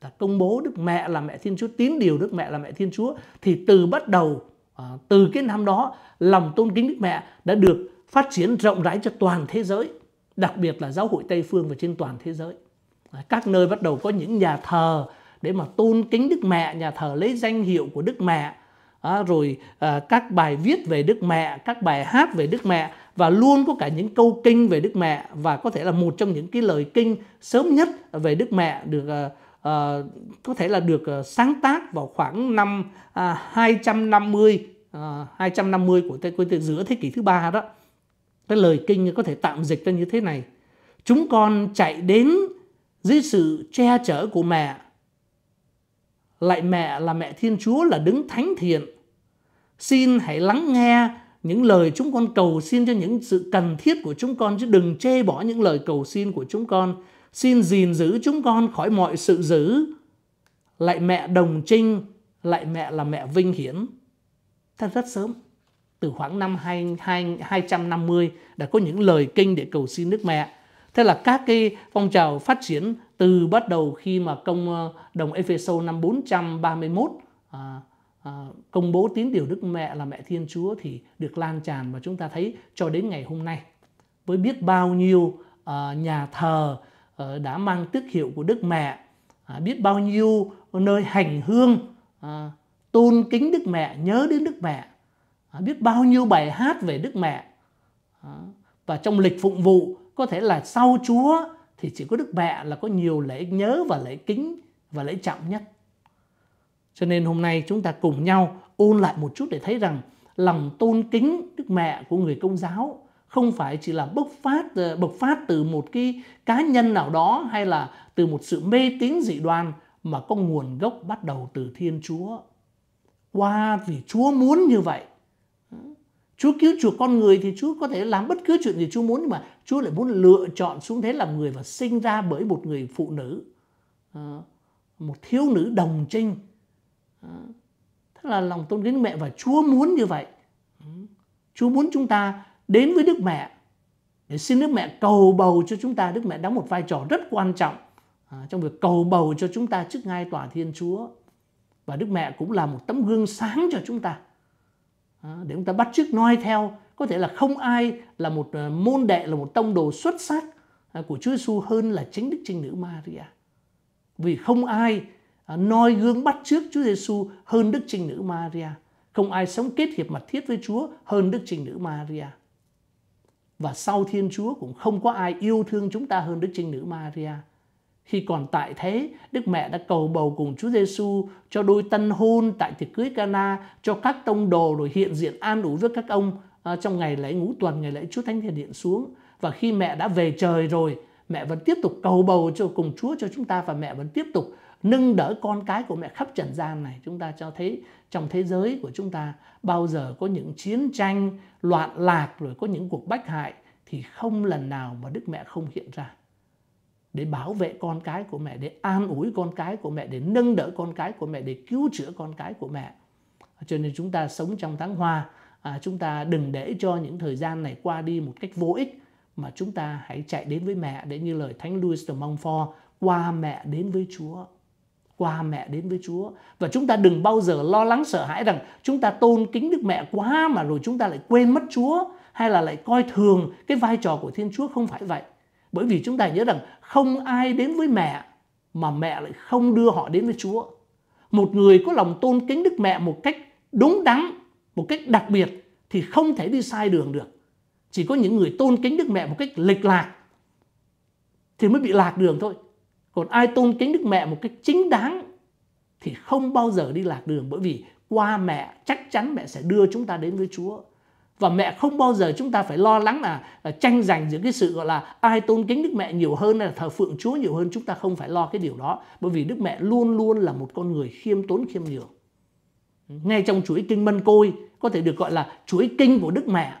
đã công bố Đức Mẹ là mẹ Thiên Chúa tín điều Đức Mẹ là mẹ Thiên Chúa thì từ bắt đầu à, từ cái năm đó lòng tôn kính Đức Mẹ đã được phát triển rộng rãi cho toàn thế giới đặc biệt là giáo hội Tây phương và trên toàn thế giới các nơi bắt đầu có những nhà thờ để mà tôn kính đức mẹ nhà thờ lấy danh hiệu của đức mẹ à, rồi à, các bài viết về đức mẹ các bài hát về đức mẹ và luôn có cả những câu kinh về đức mẹ và có thể là một trong những cái lời kinh sớm nhất về đức mẹ được à, à, có thể là được à, sáng tác vào khoảng năm à, 250 à, 250 của, thế, của thế, giữa thế kỷ thứ ba đó cái lời kinh có thể tạm dịch ra như thế này chúng con chạy đến dưới sự che chở của mẹ. Lại mẹ là mẹ Thiên Chúa là đứng thánh thiện. Xin hãy lắng nghe những lời chúng con cầu xin cho những sự cần thiết của chúng con chứ đừng chê bỏ những lời cầu xin của chúng con. Xin gìn giữ chúng con khỏi mọi sự dữ. Lại mẹ đồng trinh, lại mẹ là mẹ vinh hiển. Thật rất sớm, từ khoảng năm 2, 2, 250 đã có những lời kinh để cầu xin nước Mẹ Thế là các cái phong trào phát triển từ bắt đầu khi mà công ờ, đồng Epheso năm 431 à, à, công bố tín điều Đức Mẹ là Mẹ Thiên Chúa thì được lan tràn và chúng ta thấy cho đến ngày hôm nay với biết bao nhiêu à, nhà thờ à, đã mang tước hiệu của Đức Mẹ, à, biết bao nhiêu nơi hành hương à, tôn kính Đức Mẹ, nhớ đến Đức Mẹ, à, biết bao nhiêu bài hát về Đức Mẹ à, và trong lịch phụng vụ có thể là sau Chúa thì chỉ có Đức Mẹ là có nhiều lễ nhớ và lễ kính và lễ trọng nhất. Cho nên hôm nay chúng ta cùng nhau ôn lại một chút để thấy rằng lòng tôn kính Đức Mẹ của người công giáo không phải chỉ là bộc phát ờ, bộc phát từ một cái cá nhân nào đó hay là từ một sự mê tín dị đoan mà có nguồn gốc bắt đầu từ Thiên Chúa. Qua wow, vì Chúa muốn như vậy Chúa cứu chuộc con người thì Chúa có thể làm bất cứ chuyện gì Chúa muốn nhưng mà Chúa lại muốn lựa chọn xuống thế làm người và sinh ra bởi một người phụ nữ, ờ, một thiếu nữ đồng trinh. Ờ, thế là lòng tôn kính mẹ và Chúa muốn như vậy. Ừ, Chúa muốn chúng ta đến với Đức Mẹ để xin Đức Mẹ cầu bầu cho chúng ta. Đức Mẹ đóng một vai trò rất quan trọng ờ, trong việc cầu bầu cho chúng ta trước ngai tòa Thiên Chúa. Và Đức Mẹ cũng là một tấm gương sáng cho chúng ta để chúng ta bắt chước noi theo có thể là không ai là một ờ, môn đệ là một tông đồ xuất sắc à, của Chúa Giêsu hơn là chính Đức Trinh Nữ Maria vì không ai à, noi gương bắt chước Chúa Giêsu hơn Đức Trinh Nữ Maria không ai sống kết hiệp mật thiết với Chúa hơn Đức Trinh Nữ Maria và sau Thiên Chúa cũng không có ai yêu thương chúng ta hơn Đức Trinh Nữ Maria khi còn tại thế, Đức Mẹ đã cầu bầu cùng Chúa Giêsu cho đôi tân hôn tại tiệc cưới Cana, cho các tông đồ rồi hiện diện an ủi với các ông à, trong ngày lễ ngũ tuần, ngày lễ Chúa Thánh Hiền Điện xuống. Và khi mẹ đã về trời rồi, mẹ vẫn tiếp tục cầu bầu cho cùng Chúa cho chúng ta và mẹ vẫn tiếp tục nâng đỡ con cái của mẹ khắp trần gian này chúng ta cho thấy trong thế giới của chúng ta bao giờ có những chiến tranh loạn lạc rồi có những cuộc bách hại thì không lần nào mà đức mẹ không hiện ra để bảo vệ con cái của mẹ để an ủi con cái của mẹ để nâng đỡ con cái của mẹ để cứu chữa con cái của mẹ cho nên chúng ta sống trong tháng hoa à, chúng ta đừng để cho những thời gian này qua đi một cách vô ích mà chúng ta hãy chạy đến với mẹ để như lời thánh Louis de Montfort qua mẹ đến với Chúa qua mẹ đến với Chúa và chúng ta đừng bao giờ lo lắng sợ hãi rằng chúng ta tôn kính Đức Mẹ quá mà rồi chúng ta lại quên mất Chúa hay là lại coi thường cái vai trò của Thiên Chúa không phải vậy bởi vì chúng ta nhớ rằng không ai đến với mẹ mà mẹ lại không đưa họ đến với Chúa. Một người có lòng tôn kính Đức Mẹ một cách đúng đắn, một cách đặc biệt thì không thể đi sai đường được. Chỉ có những người tôn kính Đức Mẹ một cách lệch lạc thì mới bị lạc đường thôi. Còn ai tôn kính Đức Mẹ một cách chính đáng thì không bao giờ đi lạc đường bởi vì qua mẹ chắc chắn mẹ sẽ đưa chúng ta đến với Chúa và mẹ không bao giờ chúng ta phải lo lắng là, ờ, tranh giành giữa cái sự gọi là ai tôn kính Đức Mẹ nhiều hơn hay là thờ phượng Chúa nhiều hơn chúng ta không phải lo cái điều đó bởi vì Đức Mẹ luôn luôn là một con người khiêm tốn khiêm nhường ngay trong chuỗi kinh Mân Côi có thể được gọi là chuỗi kinh của Đức Mẹ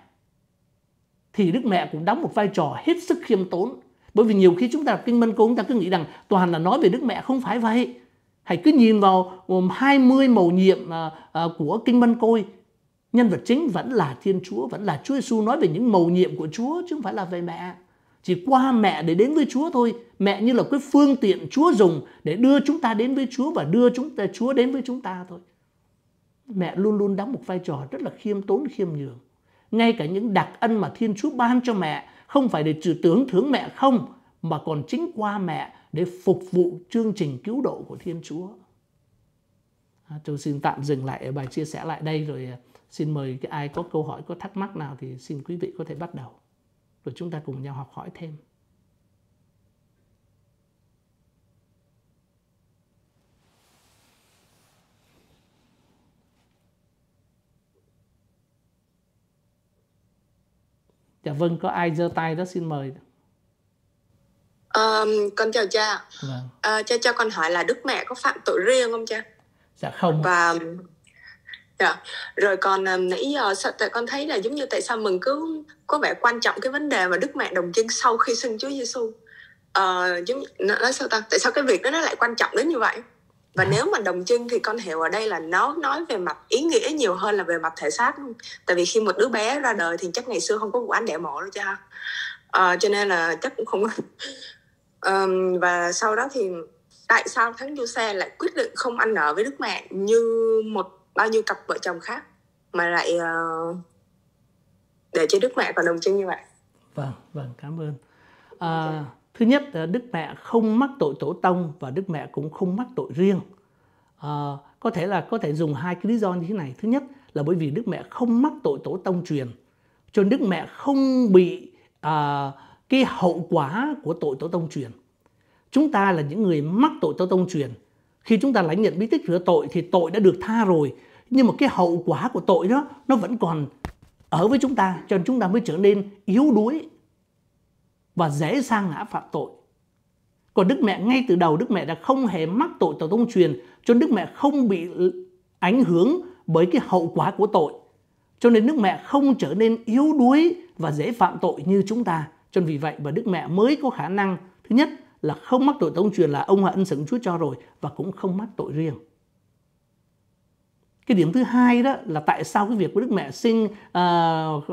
thì Đức Mẹ cũng đóng một vai trò hết sức khiêm tốn bởi vì nhiều khi chúng ta đọc kinh Mân Côi chúng ta cứ nghĩ rằng toàn là nói về Đức Mẹ không phải vậy hãy cứ nhìn vào 20 mầu nhiệm ờ, ờ, của kinh Mân Côi nhân vật chính vẫn là Thiên Chúa, vẫn là Chúa Giêsu nói về những mầu nhiệm của Chúa chứ không phải là về mẹ. Chỉ qua mẹ để đến với Chúa thôi. Mẹ như là cái phương tiện Chúa dùng để đưa chúng ta đến với Chúa và đưa chúng ta Chúa đến với chúng ta thôi. Mẹ luôn luôn đóng một vai trò rất là khiêm tốn khiêm nhường. Ngay cả những đặc ân mà Thiên Chúa ban cho mẹ không phải để trừ tưởng thưởng mẹ không mà còn chính qua mẹ để phục vụ chương trình cứu độ của Thiên Chúa. À, tôi xin tạm dừng lại bài chia sẻ lại đây rồi à, xin mời cái ai có câu hỏi có thắc mắc nào thì xin quý vị có thể bắt đầu rồi chúng ta cùng nhau học hỏi thêm dạ vâng có ai giơ tay đó xin mời um, con chào cha vâng. à, cha cho con hỏi là đức mẹ có phạm tội riêng không cha dạ không và Dạ. Rồi còn um, nãy giờ sao, tại con thấy là giống như tại sao mình cứ có vẻ quan trọng cái vấn đề mà Đức Mẹ đồng chân sau khi sinh Chúa Giêsu. Uh, ờ, giống nó, nó sao ta? Tại sao cái việc đó nó lại quan trọng đến như vậy? và à. nếu mà đồng chân thì con hiểu ở đây là nó nói về mặt ý nghĩa nhiều hơn là về mặt thể xác tại vì khi một đứa bé ra đời thì chắc ngày xưa không có vụ án đẻ mổ đâu cha à, cho nên là chắc cũng không um, và sau đó thì tại sao thánh giuse lại quyết định không ăn nợ với đức mẹ như một bao nhiêu cặp vợ chồng khác mà lại uh, để cho đức mẹ còn đồng chung như vậy vâng vâng cảm ơn à, thứ nhất là đức mẹ không mắc tội tổ tông và đức mẹ cũng không mắc tội riêng à, có thể là có thể dùng hai cái lý do như thế này thứ nhất là bởi vì đức mẹ không mắc tội tổ tông truyền cho đức mẹ không bị à, cái hậu quả của tội tổ tông truyền chúng ta là những người mắc tội tổ tông truyền khi chúng ta lãnh nhận bí tích rửa tội thì tội đã được tha rồi nhưng mà cái hậu quả của tội đó nó vẫn còn ở với chúng ta cho nên chúng ta mới trở nên yếu đuối và dễ sa ngã phạm tội còn đức mẹ ngay từ đầu đức mẹ đã không hề mắc tội tàu tông truyền cho nên đức mẹ không bị ảnh hưởng bởi cái hậu quả của tội cho nên đức mẹ không trở nên yếu đuối và dễ phạm tội như chúng ta cho nên vì vậy mà đức mẹ mới có khả năng thứ nhất là không mắc tội tống truyền là ông là ân sủng Chúa cho rồi và cũng không mắc tội riêng. Cái điểm thứ hai đó là tại sao cái việc của Đức Mẹ sinh à,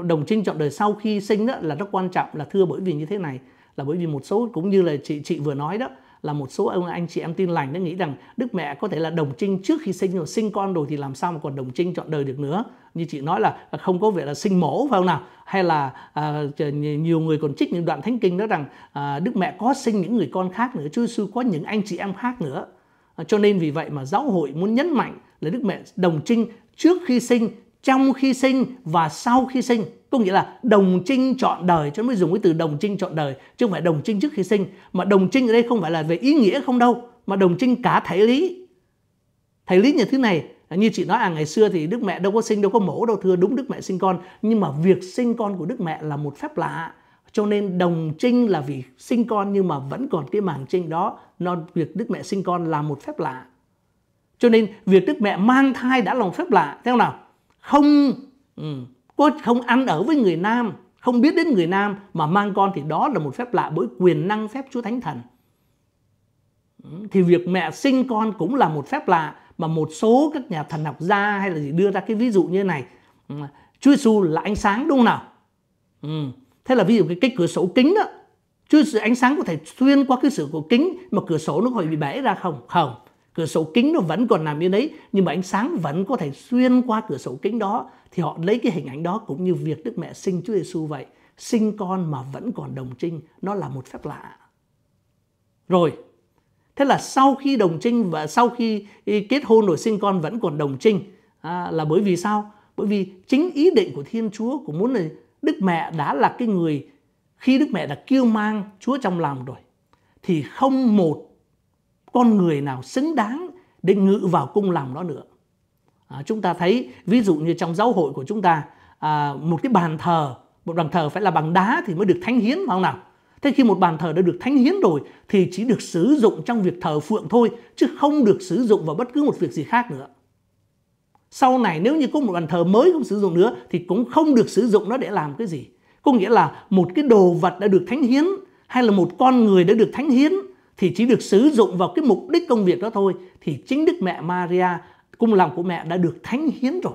đồng trinh chọn đời sau khi sinh đó là rất quan trọng là thưa bởi vì như thế này là bởi vì một số cũng như là chị chị vừa nói đó là một số ông anh chị em tin lành đã nghĩ rằng đức mẹ có thể là đồng trinh trước khi sinh rồi sinh con rồi thì làm sao mà còn đồng trinh chọn đời được nữa như chị nói là không có việc là sinh mổ phải không nào hay là à, nhiều người còn trích những đoạn thánh kinh đó rằng à, đức mẹ có sinh những người con khác nữa chứ sư có những anh chị em khác nữa à, cho nên vì vậy mà giáo hội muốn nhấn mạnh là đức mẹ đồng trinh trước khi sinh trong khi sinh và sau khi sinh có nghĩa là đồng trinh trọn đời cho mới dùng cái từ đồng trinh trọn đời chứ không phải đồng trinh trước khi sinh mà đồng trinh ở đây không phải là về ý nghĩa không đâu mà đồng trinh cả thể lý thể lý như thế này như chị nói à ngày xưa thì đức mẹ đâu có sinh đâu có mổ đâu thưa đúng đức mẹ sinh con nhưng mà việc sinh con của đức mẹ là một phép lạ cho nên đồng trinh là vì sinh con nhưng mà vẫn còn cái màng trinh đó nó việc đức mẹ sinh con là một phép lạ cho nên việc đức mẹ mang thai đã là một phép lạ thế nào không ừ, có không ăn ở với người nam không biết đến người nam mà mang con thì đó là một phép lạ bởi quyền năng phép Chúa Thánh Thần ừ, thì việc mẹ sinh con cũng là một phép lạ mà một số các nhà thần học gia hay là gì đưa ra cái ví dụ như này ừ, Chúa Giêsu là ánh sáng đúng không nào thế là ví dụ cái, cái cửa sổ kính đó Chúa ánh sáng có thể xuyên qua cái sự của kính mà cửa sổ nó có bị bể ra không không cửa sổ kính nó vẫn còn nằm như đấy nhưng mà ánh sáng vẫn có thể xuyên qua cửa sổ kính đó thì họ lấy cái hình ảnh đó cũng như việc Đức Mẹ sinh Chúa Giêsu vậy sinh con mà vẫn còn đồng trinh nó là một phép lạ rồi thế là sau khi đồng trinh và sau khi kết hôn rồi sinh con vẫn còn đồng trinh à, là bởi vì sao bởi vì chính ý định của Thiên Chúa cũng muốn là Đức Mẹ đã là cái người khi Đức Mẹ đã kêu mang Chúa trong lòng rồi thì không một con người nào xứng đáng để ngự vào cung lòng đó nữa à, chúng ta thấy ví dụ như trong giáo hội của chúng ta à, một cái bàn thờ một bàn thờ phải là bằng đá thì mới được thánh hiến phải không nào thế khi một bàn thờ đã được thánh hiến rồi thì chỉ được sử dụng trong việc thờ phượng thôi chứ không được sử dụng vào bất cứ một việc gì khác nữa sau này nếu như có một bàn thờ mới không sử dụng nữa thì cũng không được sử dụng nó để làm cái gì có nghĩa là một cái đồ vật đã được thánh hiến hay là một con người đã được thánh hiến thì chỉ được sử dụng vào cái mục đích công việc đó thôi thì chính Đức Mẹ Maria cung lòng của mẹ đã được thánh hiến rồi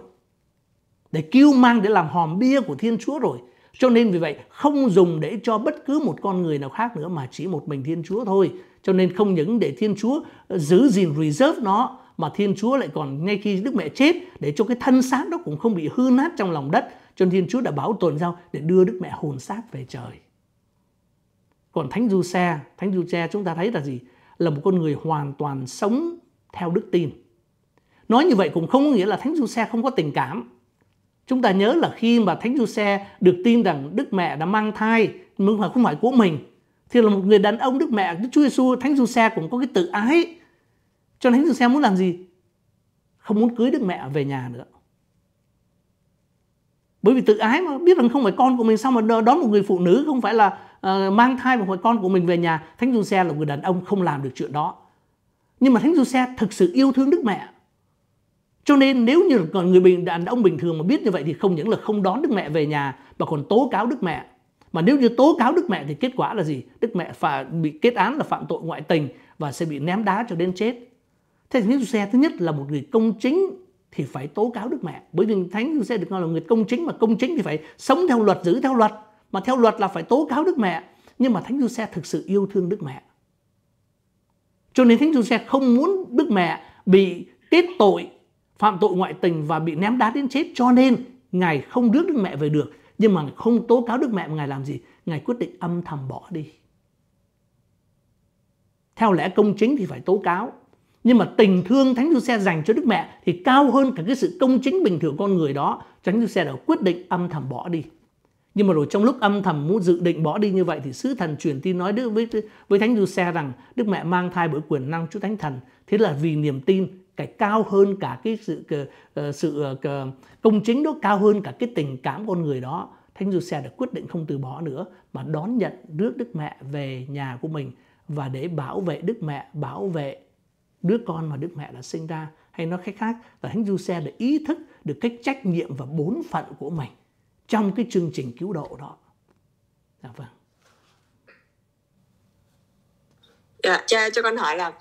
để kêu mang để làm hòm bia của Thiên Chúa rồi cho nên vì vậy không dùng để cho bất cứ một con người nào khác nữa mà chỉ một mình Thiên Chúa thôi cho nên không những để Thiên Chúa ờ, giữ gìn reserve nó mà Thiên Chúa lại còn ngay khi Đức Mẹ chết để cho cái thân xác đó cũng không bị hư nát trong lòng đất cho nên Thiên Chúa đã bảo tồn giao để đưa Đức Mẹ hồn xác về trời còn thánh du xe thánh du xe chúng ta thấy là gì là một con người hoàn toàn sống theo đức tin nói như vậy cũng không có nghĩa là thánh du xe không có tình cảm chúng ta nhớ là khi mà thánh du xe được tin rằng đức mẹ đã mang thai nhưng mà không phải của mình thì là một người đàn ông đức mẹ đức chúa giêsu thánh du xe cũng có cái tự ái cho thánh du xe muốn làm gì không muốn cưới đức mẹ về nhà nữa bởi vì tự ái mà biết rằng không phải con của mình sao mà đón một người phụ nữ không phải là uh, mang thai và người con của mình về nhà thánh du xe là người đàn ông không làm được chuyện đó nhưng mà thánh du xe thực sự yêu thương đức mẹ cho nên nếu như còn người bình đàn ông bình thường mà biết như vậy thì không những là không đón đức mẹ về nhà mà còn tố cáo đức mẹ mà nếu như tố cáo đức mẹ thì kết quả là gì đức mẹ phải bị kết án là phạm tội ngoại tình và sẽ bị ném đá cho đến chết thế thì thánh Giuse thứ nhất là một người công chính thì phải tố cáo đức mẹ bởi vì thánh Giuse được gọi là người công chính mà công chính thì phải sống theo luật giữ theo luật mà theo luật là phải tố cáo Đức Mẹ. Nhưng mà Thánh Giuse thực sự yêu thương Đức Mẹ. Cho nên Thánh Giuse không muốn Đức Mẹ bị kết tội, phạm tội ngoại tình và bị ném đá đến chết. Cho nên Ngài không rước Đức Mẹ về được. Nhưng mà không tố cáo Đức Mẹ mà Ngài làm gì? Ngài quyết định âm thầm bỏ đi. Theo lẽ công chính thì phải tố cáo. Nhưng mà tình thương Thánh Giuse dành cho Đức Mẹ thì cao hơn cả cái sự công chính bình thường con người đó. Thánh Giuse đã quyết định âm thầm bỏ đi nhưng mà rồi trong lúc âm thầm muốn dự định bỏ đi như vậy thì sứ thần truyền tin nói đức với với thánh Giuse rằng đức mẹ mang thai bởi quyền năng chúa thánh thần thế là vì niềm tin cái cao hơn cả cái sự ờ, sự ờ, công chính đó cao hơn cả cái tình cảm con người đó thánh Giuse đã quyết định không từ bỏ nữa mà đón nhận rước đức mẹ về nhà của mình và để bảo vệ đức mẹ bảo vệ đứa con mà đức mẹ đã sinh ra hay nói cách khác là thánh Giuse đã ý thức được cái trách nhiệm và bốn phận của mình trong cái chương trình cứu độ đó. Dạ vâng. Dạ, cha cho con hỏi là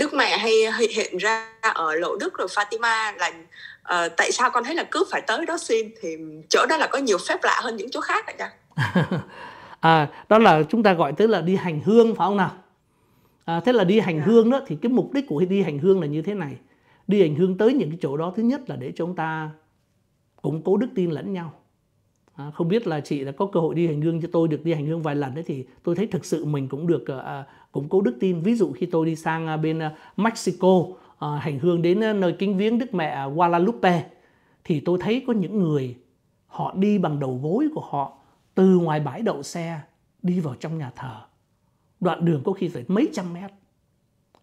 Đức Mẹ hay hiện ra ở Lộ Đức rồi Fatima là uh, tại sao con thấy là cứ phải tới đó xin thì chỗ đó là có nhiều phép lạ hơn những chỗ khác ạ cha? à, đó là chúng ta gọi tới là đi hành hương phải không nào? À, thế là đi hành dạ. hương đó thì cái mục đích của đi hành hương là như thế này. Đi hành hương tới những cái chỗ đó thứ nhất là để chúng ta củng cố đức tin lẫn nhau À, không biết là chị đã có cơ hội đi hành hương cho tôi được đi hành hương vài lần đấy thì tôi thấy thực sự mình cũng được à, à củng cố đức tin ví dụ khi tôi đi sang à, bên Mexico hành hương đến nơi kính viếng Đức Mẹ Guadalupe thì tôi thấy có những người họ đi bằng đầu gối của họ từ ngoài bãi đậu xe đi vào trong nhà thờ đoạn đường có khi phải mấy trăm mét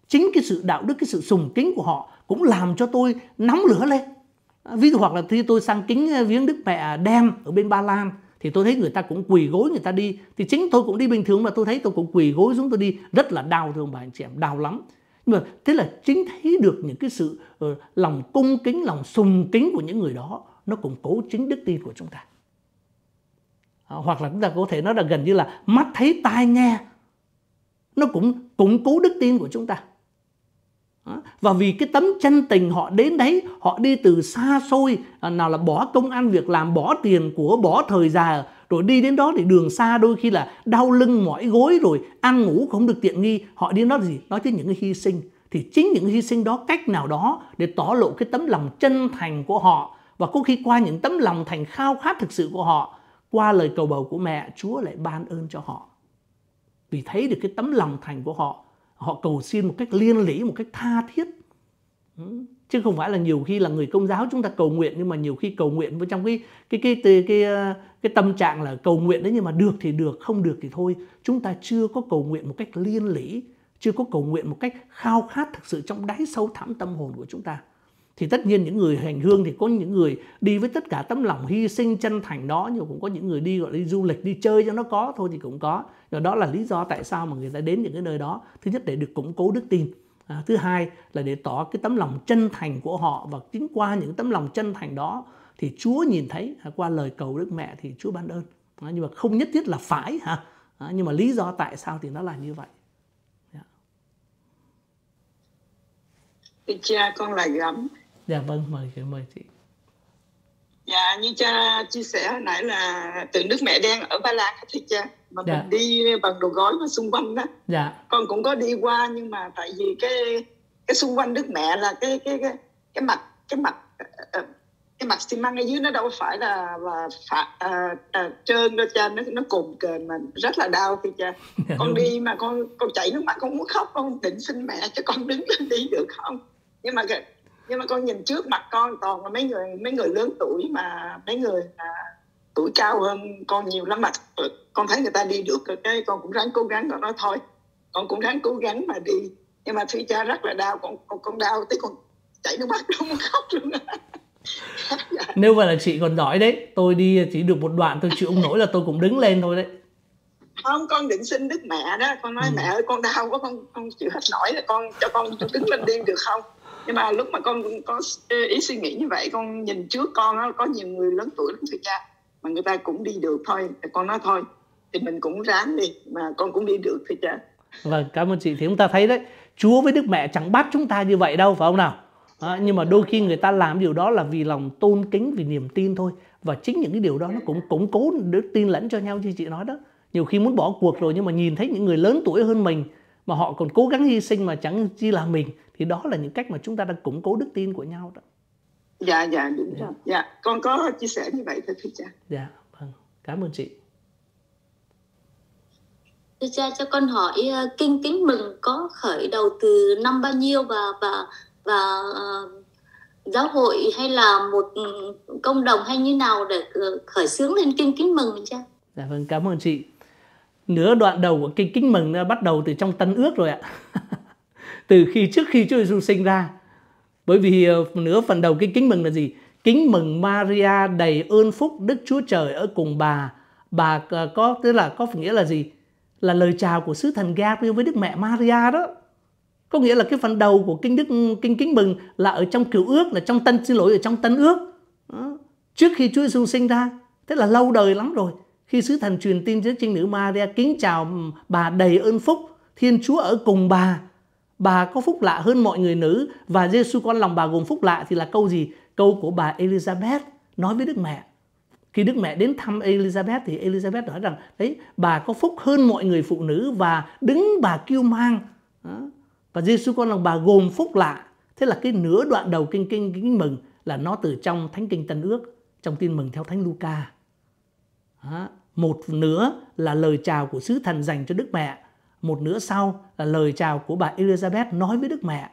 chính cái sự đạo đức cái sự sùng kính của họ cũng làm cho tôi nóng lửa lên À, ví dụ hoặc là khi tôi sang kính à, viếng đức mẹ đem ở bên ba lan thì tôi thấy người ta cũng quỳ gối người ta đi thì chính tôi cũng đi bình thường mà tôi thấy tôi cũng quỳ gối xuống tôi đi rất là đau thương bà anh chị em đau lắm nhưng mà thế là chính thấy được những cái sự uh, lòng cung kính lòng sùng kính của những người đó nó cũng cố chính đức tin của chúng ta à, hoặc là chúng ta có thể nói là gần như là mắt thấy tai nghe nó cũng củng cố đức tin của chúng ta và vì cái tấm chân tình họ đến đấy họ đi từ xa xôi à, nào là bỏ công ăn việc làm bỏ tiền của bỏ thời già rồi đi đến đó thì đường xa đôi khi là đau lưng mỏi gối rồi ăn ngủ không được tiện nghi họ đi đến đó gì nói tới những cái hy sinh thì chính những hy sinh đó cách nào đó để tỏ lộ cái tấm lòng chân thành của họ và có khi qua những tấm lòng thành khao khát thực sự của họ qua lời cầu bầu của mẹ chúa lại ban ơn cho họ vì thấy được cái tấm lòng thành của họ họ cầu xin một cách liên lý một cách tha thiết chứ không phải là nhiều khi là người công giáo chúng ta cầu nguyện nhưng mà nhiều khi cầu nguyện với trong cái cái cái cái cái, cái tâm trạng là cầu nguyện đấy nhưng mà được thì được không được thì thôi chúng ta chưa có cầu nguyện một cách liên lý chưa có cầu nguyện một cách khao khát thực sự trong đáy sâu thẳm tâm hồn của chúng ta thì tất nhiên những người hành hương thì có những người đi với tất cả tấm lòng hy sinh chân thành đó nhưng cũng có những người đi gọi đi du lịch đi chơi cho nó có thôi thì cũng có và đó là lý do tại sao mà người ta đến những cái nơi đó thứ nhất để được củng cố đức tin à, thứ hai là để tỏ cái tấm lòng chân thành của họ và chính qua những tấm lòng chân thành đó thì Chúa nhìn thấy à, qua lời cầu Đức Mẹ thì Chúa ban ơn à, nhưng mà không nhất thiết là phải ha à, nhưng mà lý do tại sao thì nó là như vậy dạ. cha con là gấm Dạ vâng, mời chị, mời chị. Dạ, như cha chia sẻ hồi nãy là từ nước mẹ đen ở Ba Lan thì cha mà dạ. mình đi bằng đồ gói mà xung quanh đó. Dạ. Con cũng có đi qua nhưng mà tại vì cái cái xung quanh nước mẹ là cái cái cái cái mặt cái mặt ờ, cái mặt xi măng ở dưới nó đâu phải là là phải, à, ờ, à, ờ, trơn đâu cha nó nó cồn kềnh mà rất là đau thì cha dạ con đi mà con con chạy nước mắt con muốn khóc con định xin mẹ cho con đứng lên đi được không nhưng mà nhưng mà con nhìn trước mặt con toàn là mấy người mấy người lớn tuổi mà mấy người mà tuổi cao hơn con nhiều lắm mà ừ, con thấy người ta đi được cái con cũng ráng cố gắng rồi nói thôi con cũng ráng cố gắng mà đi nhưng mà thúy cha rất là đau con con, con đau tới con chảy nước mắt không khóc luôn nếu mà là chị còn giỏi đấy tôi đi chỉ được một đoạn tôi chịu không nổi là tôi cũng đứng lên thôi đấy không con định xin đức mẹ đó con nói ừ. mẹ ơi con đau quá con con chịu hết nổi là con cho con đứng lên đi được không nhưng mà lúc mà con có ý suy nghĩ như vậy con nhìn trước con đó, có nhiều người lớn tuổi lắm thưa cha mà người ta cũng đi được thôi con nói thôi thì mình cũng ráng đi mà con cũng đi được thưa cha vâng cảm ơn chị thì chúng ta thấy đấy chúa với đức mẹ chẳng bắt chúng ta như vậy đâu phải không nào à, nhưng mà đôi khi người ta làm điều đó là vì lòng tôn kính vì niềm tin thôi và chính những cái điều đó nó cũng củng cố đức tin lẫn cho nhau như chị nói đó nhiều khi muốn bỏ cuộc rồi nhưng mà nhìn thấy những người lớn tuổi hơn mình mà họ còn cố gắng hy sinh mà chẳng chi là mình thì đó là những cách mà chúng ta đang củng cố đức tin của nhau đó dạ dạ đúng dạ. rồi dạ con có chia sẻ như vậy thôi thưa cha dạ vâng cảm ơn chị thưa cha cho con hỏi ờ, kinh kính mừng có khởi đầu từ năm bao nhiêu và và và uh, giáo hội hay là một công đồng hay như nào để ờ, khởi xướng lên kinh kính mừng cha dạ vâng cảm ơn chị nửa đoạn đầu của kinh kính mừng bắt đầu từ trong tân ước rồi ạ từ khi trước khi Chúa Giêsu sinh ra bởi vì ờ, nửa phần đầu kinh kính mừng là gì kính mừng Maria đầy ơn phúc Đức Chúa Trời ở cùng bà bà ờ, có tức là có nghĩa là gì là lời chào của sứ thần Gabriel với Đức Mẹ Maria đó có nghĩa là cái phần đầu của kinh đức kinh kính mừng là ở trong cựu ước là trong tân xin lỗi ở trong tân ước trước khi Chúa Giêsu sinh ra thế là lâu đời lắm rồi khi sứ thần truyền tin cho trinh nữ Maria kính chào bà đầy ơn phúc, Thiên Chúa ở cùng bà. Bà có phúc lạ hơn mọi người nữ và Giêsu con lòng bà gồm phúc lạ thì là câu gì? Câu của bà Elizabeth nói với Đức Mẹ. Khi Đức Mẹ đến thăm Elizabeth thì Elizabeth nói rằng đấy bà có phúc hơn mọi người phụ nữ và đứng bà kêu mang. Và Giêsu con lòng bà gồm phúc lạ. Thế là cái nửa đoạn đầu kinh kinh kính mừng là nó từ trong Thánh Kinh Tân Ước, trong tin mừng theo Thánh Luca. Một nửa là lời chào của sứ thần dành cho Đức Mẹ. Một nửa sau là lời chào của bà Elizabeth nói với Đức Mẹ.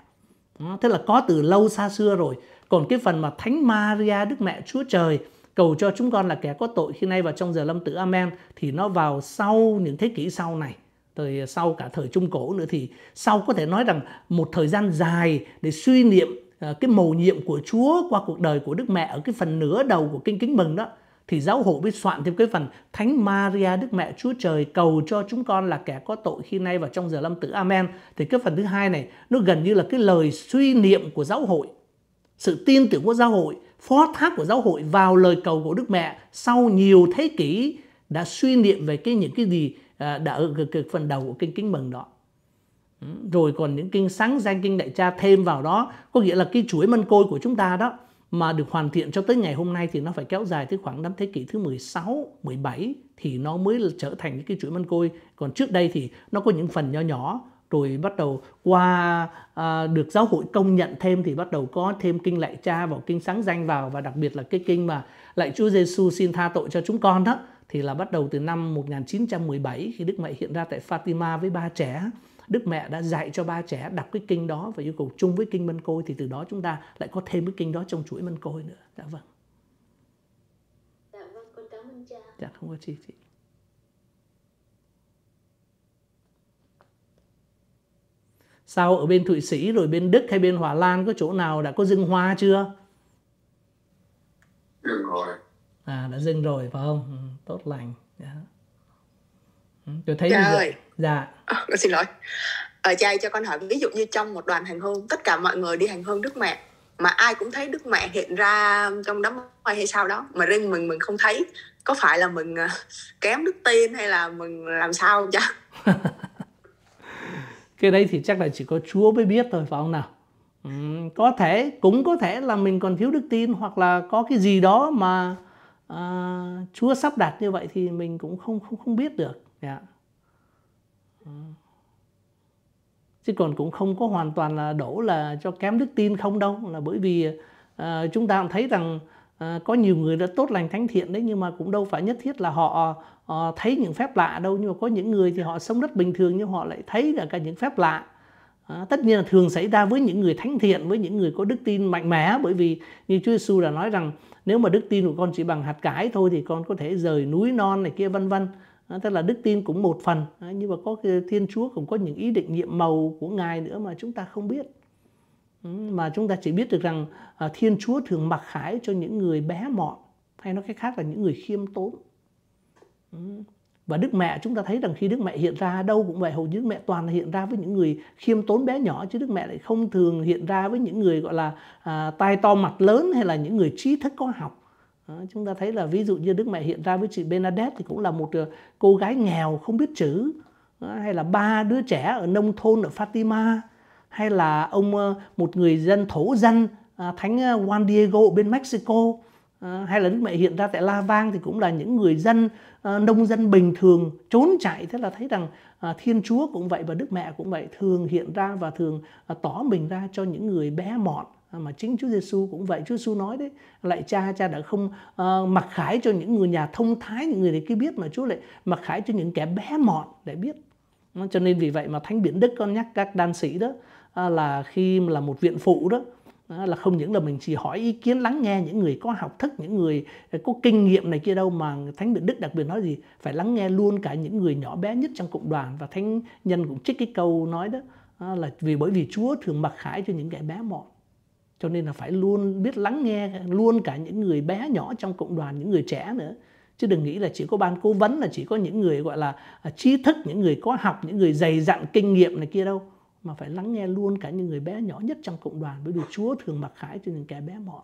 Thế là có từ lâu xa xưa rồi. Còn cái phần mà Thánh Maria Đức Mẹ Chúa Trời cầu cho chúng con là kẻ có tội khi nay vào trong giờ lâm tử Amen thì nó vào sau những thế kỷ sau này rồi à, sau cả thời Trung Cổ nữa thì sau có thể nói rằng một thời gian dài để suy niệm à, cái mầu nhiệm của Chúa qua cuộc đời của Đức Mẹ ở cái phần nửa đầu của Kinh Kính Mừng đó thì giáo hội mới soạn thêm cái phần Thánh Maria Đức Mẹ Chúa Trời cầu cho chúng con là kẻ có tội khi nay và trong giờ lâm tử. Amen. Thì cái phần thứ hai này nó gần như là cái lời suy niệm của giáo hội, sự tin tưởng của giáo hội, phó thác của giáo hội vào lời cầu của Đức Mẹ sau nhiều thế kỷ đã suy niệm về cái những cái gì à, đã ở cái phần đầu của kinh kính mừng đó ừ, rồi còn những kinh sáng danh kinh đại cha thêm vào đó có nghĩa là cái chuỗi mân côi của chúng ta đó mà được hoàn thiện cho tới ngày hôm nay thì nó phải kéo dài tới khoảng năm thế kỷ thứ 16, 17 thì nó mới trở thành những cái chuỗi mân côi. Còn trước đây thì nó có những phần nhỏ nhỏ rồi bắt đầu qua à, được giáo hội công nhận thêm thì bắt đầu có thêm kinh lạy cha vào kinh sáng danh vào và đặc biệt là cái kinh mà lạy Chúa Giêsu xin tha tội cho chúng con đó thì là bắt đầu từ năm 1917 khi Đức Mẹ hiện ra tại Fatima với ba trẻ Đức Mẹ đã dạy cho ba trẻ đọc cái kinh đó và yêu cầu chung với kinh Mân Côi thì từ đó chúng ta lại có thêm cái kinh đó trong chuỗi Mân Côi nữa. Dạ vâng. Dạ vâng, con cảm ơn cha. Dạ không có gì chị. Sao ở bên Thụy Sĩ rồi bên Đức hay bên Hòa Lan có chỗ nào đã có dưng hoa chưa? Dưng rồi. À đã dưng rồi phải không? Ừ, tốt lành. Ừ, tôi thấy trời dạ à, xin lỗi ở ờ, trai cho con hỏi ví dụ như trong một đoàn hành hương tất cả mọi người đi hành hương đức mẹ mà ai cũng thấy đức mẹ hiện ra trong đám mây hay sao đó mà riêng mình mình không thấy có phải là mình ờ, kém đức tin hay là mình làm sao không cha cái đấy thì chắc là chỉ có chúa mới biết thôi phải không nào ừ, có thể cũng có thể là mình còn thiếu đức tin hoặc là có cái gì đó mà à, chúa sắp đặt như vậy thì mình cũng không không không biết được dạ ờ. chứ còn cũng không có hoàn toàn là đổ là cho kém đức tin không đâu là bởi vì à, chúng ta cũng thấy rằng à, có nhiều người đã tốt lành thánh thiện đấy nhưng mà cũng đâu phải nhất thiết là họ à, thấy những phép lạ đâu nhưng mà có những người thì họ sống rất bình thường nhưng họ lại thấy là cả những phép lạ à, tất nhiên là thường xảy ra với những người thánh thiện với những người có đức tin mạnh mẽ bởi vì như Chúa Giêsu đã nói rằng nếu mà đức tin của con chỉ bằng hạt cải thôi thì con có thể rời núi non này kia vân vân à, tức là đức tin cũng một phần nhưng mà có thiên chúa cũng có những ý định nhiệm màu của ngài nữa mà chúng ta không biết ừ, mà chúng ta chỉ biết được rằng à, thiên chúa thường mặc khải cho những người bé mọn hay nói cách khác là những người khiêm tốn ừ, và đức mẹ chúng ta thấy rằng khi đức mẹ hiện ra đâu cũng vậy hầu như đức mẹ toàn là hiện ra với những người khiêm tốn bé nhỏ chứ đức mẹ lại không thường hiện ra với những người gọi là à, tai to mặt lớn hay là những người trí thức có học À, chúng ta thấy là ví dụ như Đức Mẹ hiện ra với chị Bernadette thì cũng là một ờ, cô gái nghèo không biết chữ à, hay là ba đứa trẻ ở nông thôn ở Fatima hay là ông ờ, một người dân thổ dân à, thánh ờ, Juan Diego bên Mexico à, hay là Đức Mẹ hiện ra tại La Vang thì cũng là những người dân à, nông dân bình thường trốn chạy thế là thấy rằng à, Thiên Chúa cũng vậy và Đức Mẹ cũng vậy thường hiện ra và thường à, tỏ mình ra cho những người bé mọn À, mà chính Chúa Giêsu cũng vậy Chúa Giêsu nói đấy lại cha cha đã không uh, mặc khải cho những người nhà thông thái những người này kia biết mà Chúa lại mặc khải cho những kẻ bé mọn để biết cho nên vì vậy mà thánh biển Đức con nhắc các đan sĩ đó uh, là khi là một viện phụ đó uh, là không những là mình chỉ hỏi ý kiến lắng nghe những người có học thức những người có kinh nghiệm này kia đâu mà thánh biển Đức đặc biệt nói gì phải lắng nghe luôn cả những người nhỏ bé nhất trong cộng đoàn và thánh nhân cũng trích cái câu nói đó uh, là vì bởi vì Chúa thường mặc khải cho những kẻ bé mọn cho nên là phải luôn biết lắng nghe luôn cả những người bé nhỏ trong cộng đoàn những người trẻ nữa chứ đừng nghĩ là chỉ có ban cố vấn là chỉ có những người gọi là à, trí thức những người có học những người dày dặn kinh nghiệm này kia đâu mà phải lắng nghe luôn cả những người bé nhỏ nhất trong cộng đoàn bởi vì Chúa thường mặc khải cho những kẻ bé mọn.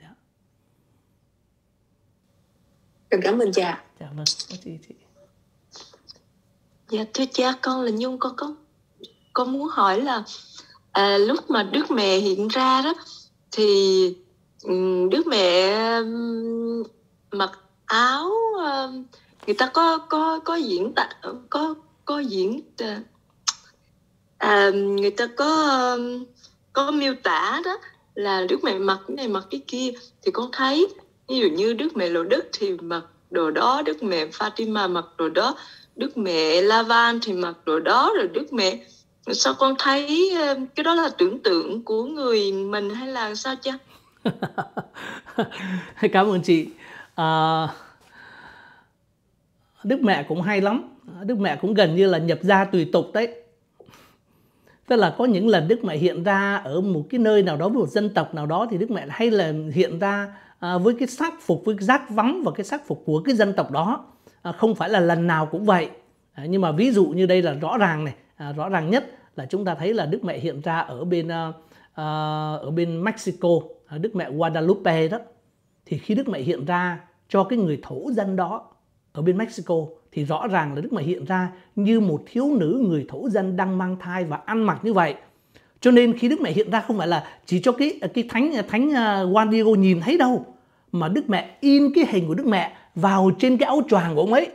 Yeah. Dạ. cảm ơn cha. Dạ vâng, có chị? Dạ thưa cha con là Nhung con có con muốn hỏi là à, lúc mà đức mẹ hiện ra đó thì đức mẹ mặc áo ờ, người ta có có có diễn tả có có diễn ờ, à, người ta có có miêu tả đó là đức mẹ mặc cái này mặc cái kia thì con thấy ví dụ như đức mẹ lộ đức thì mặc đồ đó đức mẹ fatima mặc đồ đó đức mẹ lavan thì mặc đồ đó rồi đức mẹ sao con thấy ờ, cái đó là tưởng tượng của người mình hay là sao chứ? cảm ơn chị à, đức mẹ cũng hay lắm đức mẹ cũng gần như là nhập gia tùy tục đấy tức là có những lần đức mẹ hiện ra ở một cái nơi nào đó một dân tộc nào đó thì đức mẹ hay là hiện ra à, với cái sắc phục với rác vắng và cái sắc phục của cái dân tộc đó à, không phải là lần nào cũng vậy à, nhưng mà ví dụ như đây là rõ ràng này À, rõ ràng nhất là chúng ta thấy là Đức Mẹ hiện ra ở bên à, ở bên Mexico, à, Đức Mẹ Guadalupe đó. Thì khi Đức Mẹ hiện ra cho cái người thổ dân đó ở bên Mexico thì rõ ràng là Đức Mẹ hiện ra như một thiếu nữ người thổ dân đang mang thai và ăn mặc như vậy. Cho nên khi Đức Mẹ hiện ra không phải là chỉ cho cái cái thánh thánh ờ, Juan Diego nhìn thấy đâu mà Đức Mẹ in cái hình của Đức Mẹ vào trên cái áo choàng của ông ấy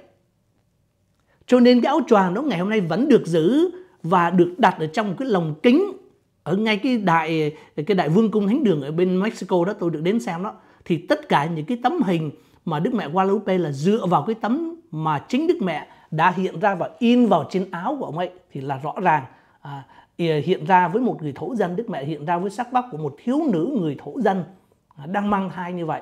cho nên cái áo choàng đó ngày hôm nay vẫn được giữ và được đặt ở trong cái lồng kính ở ngay cái đại cái đại vương cung thánh đường ở bên Mexico đó tôi được đến xem đó thì tất cả những cái tấm hình mà Đức Mẹ Guadalupe là dựa vào cái tấm mà chính Đức Mẹ đã hiện ra và in vào trên áo của ông ấy thì là rõ ràng à, hiện ra với một người thổ dân Đức Mẹ hiện ra với sắc vóc của một thiếu nữ người thổ dân à, đang mang thai như vậy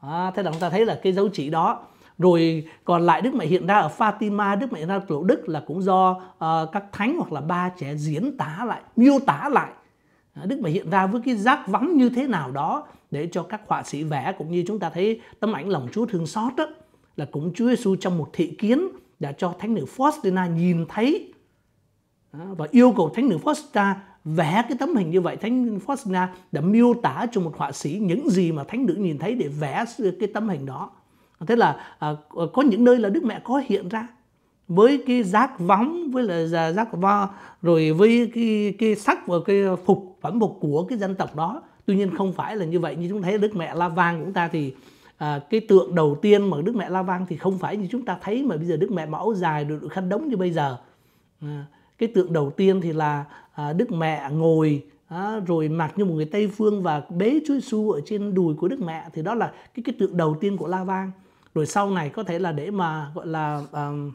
à, thế là chúng ta thấy là cái dấu chỉ đó rồi còn lại đức mẹ hiện ra ở Fatima đức mẹ hiện ra tổ đức là cũng do uh, các thánh hoặc là ba trẻ diễn tả lại miêu tả lại ờ, Đức Mẹ hiện ra với cái giác vắng như thế nào đó để cho các họa sĩ vẽ cũng như chúng ta thấy tấm ảnh lòng Chúa thương xót đó, là cũng Chúa Giêsu trong một thị kiến đã cho thánh nữ Faustina nhìn thấy ờ, và yêu cầu thánh nữ Faustina vẽ cái tấm hình như vậy thánh Faustina đã miêu tả cho một họa sĩ những gì mà thánh nữ nhìn thấy để vẽ cái tấm hình đó thế là à, có những nơi là đức mẹ có hiện ra với cái giác vóng với là giác vo rồi với cái cái sắc và cái phục phẩm phục của cái dân tộc đó tuy nhiên không phải là như vậy như chúng thấy đức mẹ la vang của chúng ta thì à, cái tượng đầu tiên mà đức mẹ la vang thì không phải như chúng ta thấy mà bây giờ đức mẹ mẫu dài được khăn đống như bây giờ à, cái tượng đầu tiên thì là à, đức mẹ ngồi À, rồi mặc như một người Tây phương và bế Chúa su ở trên đùi của Đức Mẹ thì đó là cái cái tượng đầu tiên của La Vang rồi sau này có thể là để mà gọi là uh,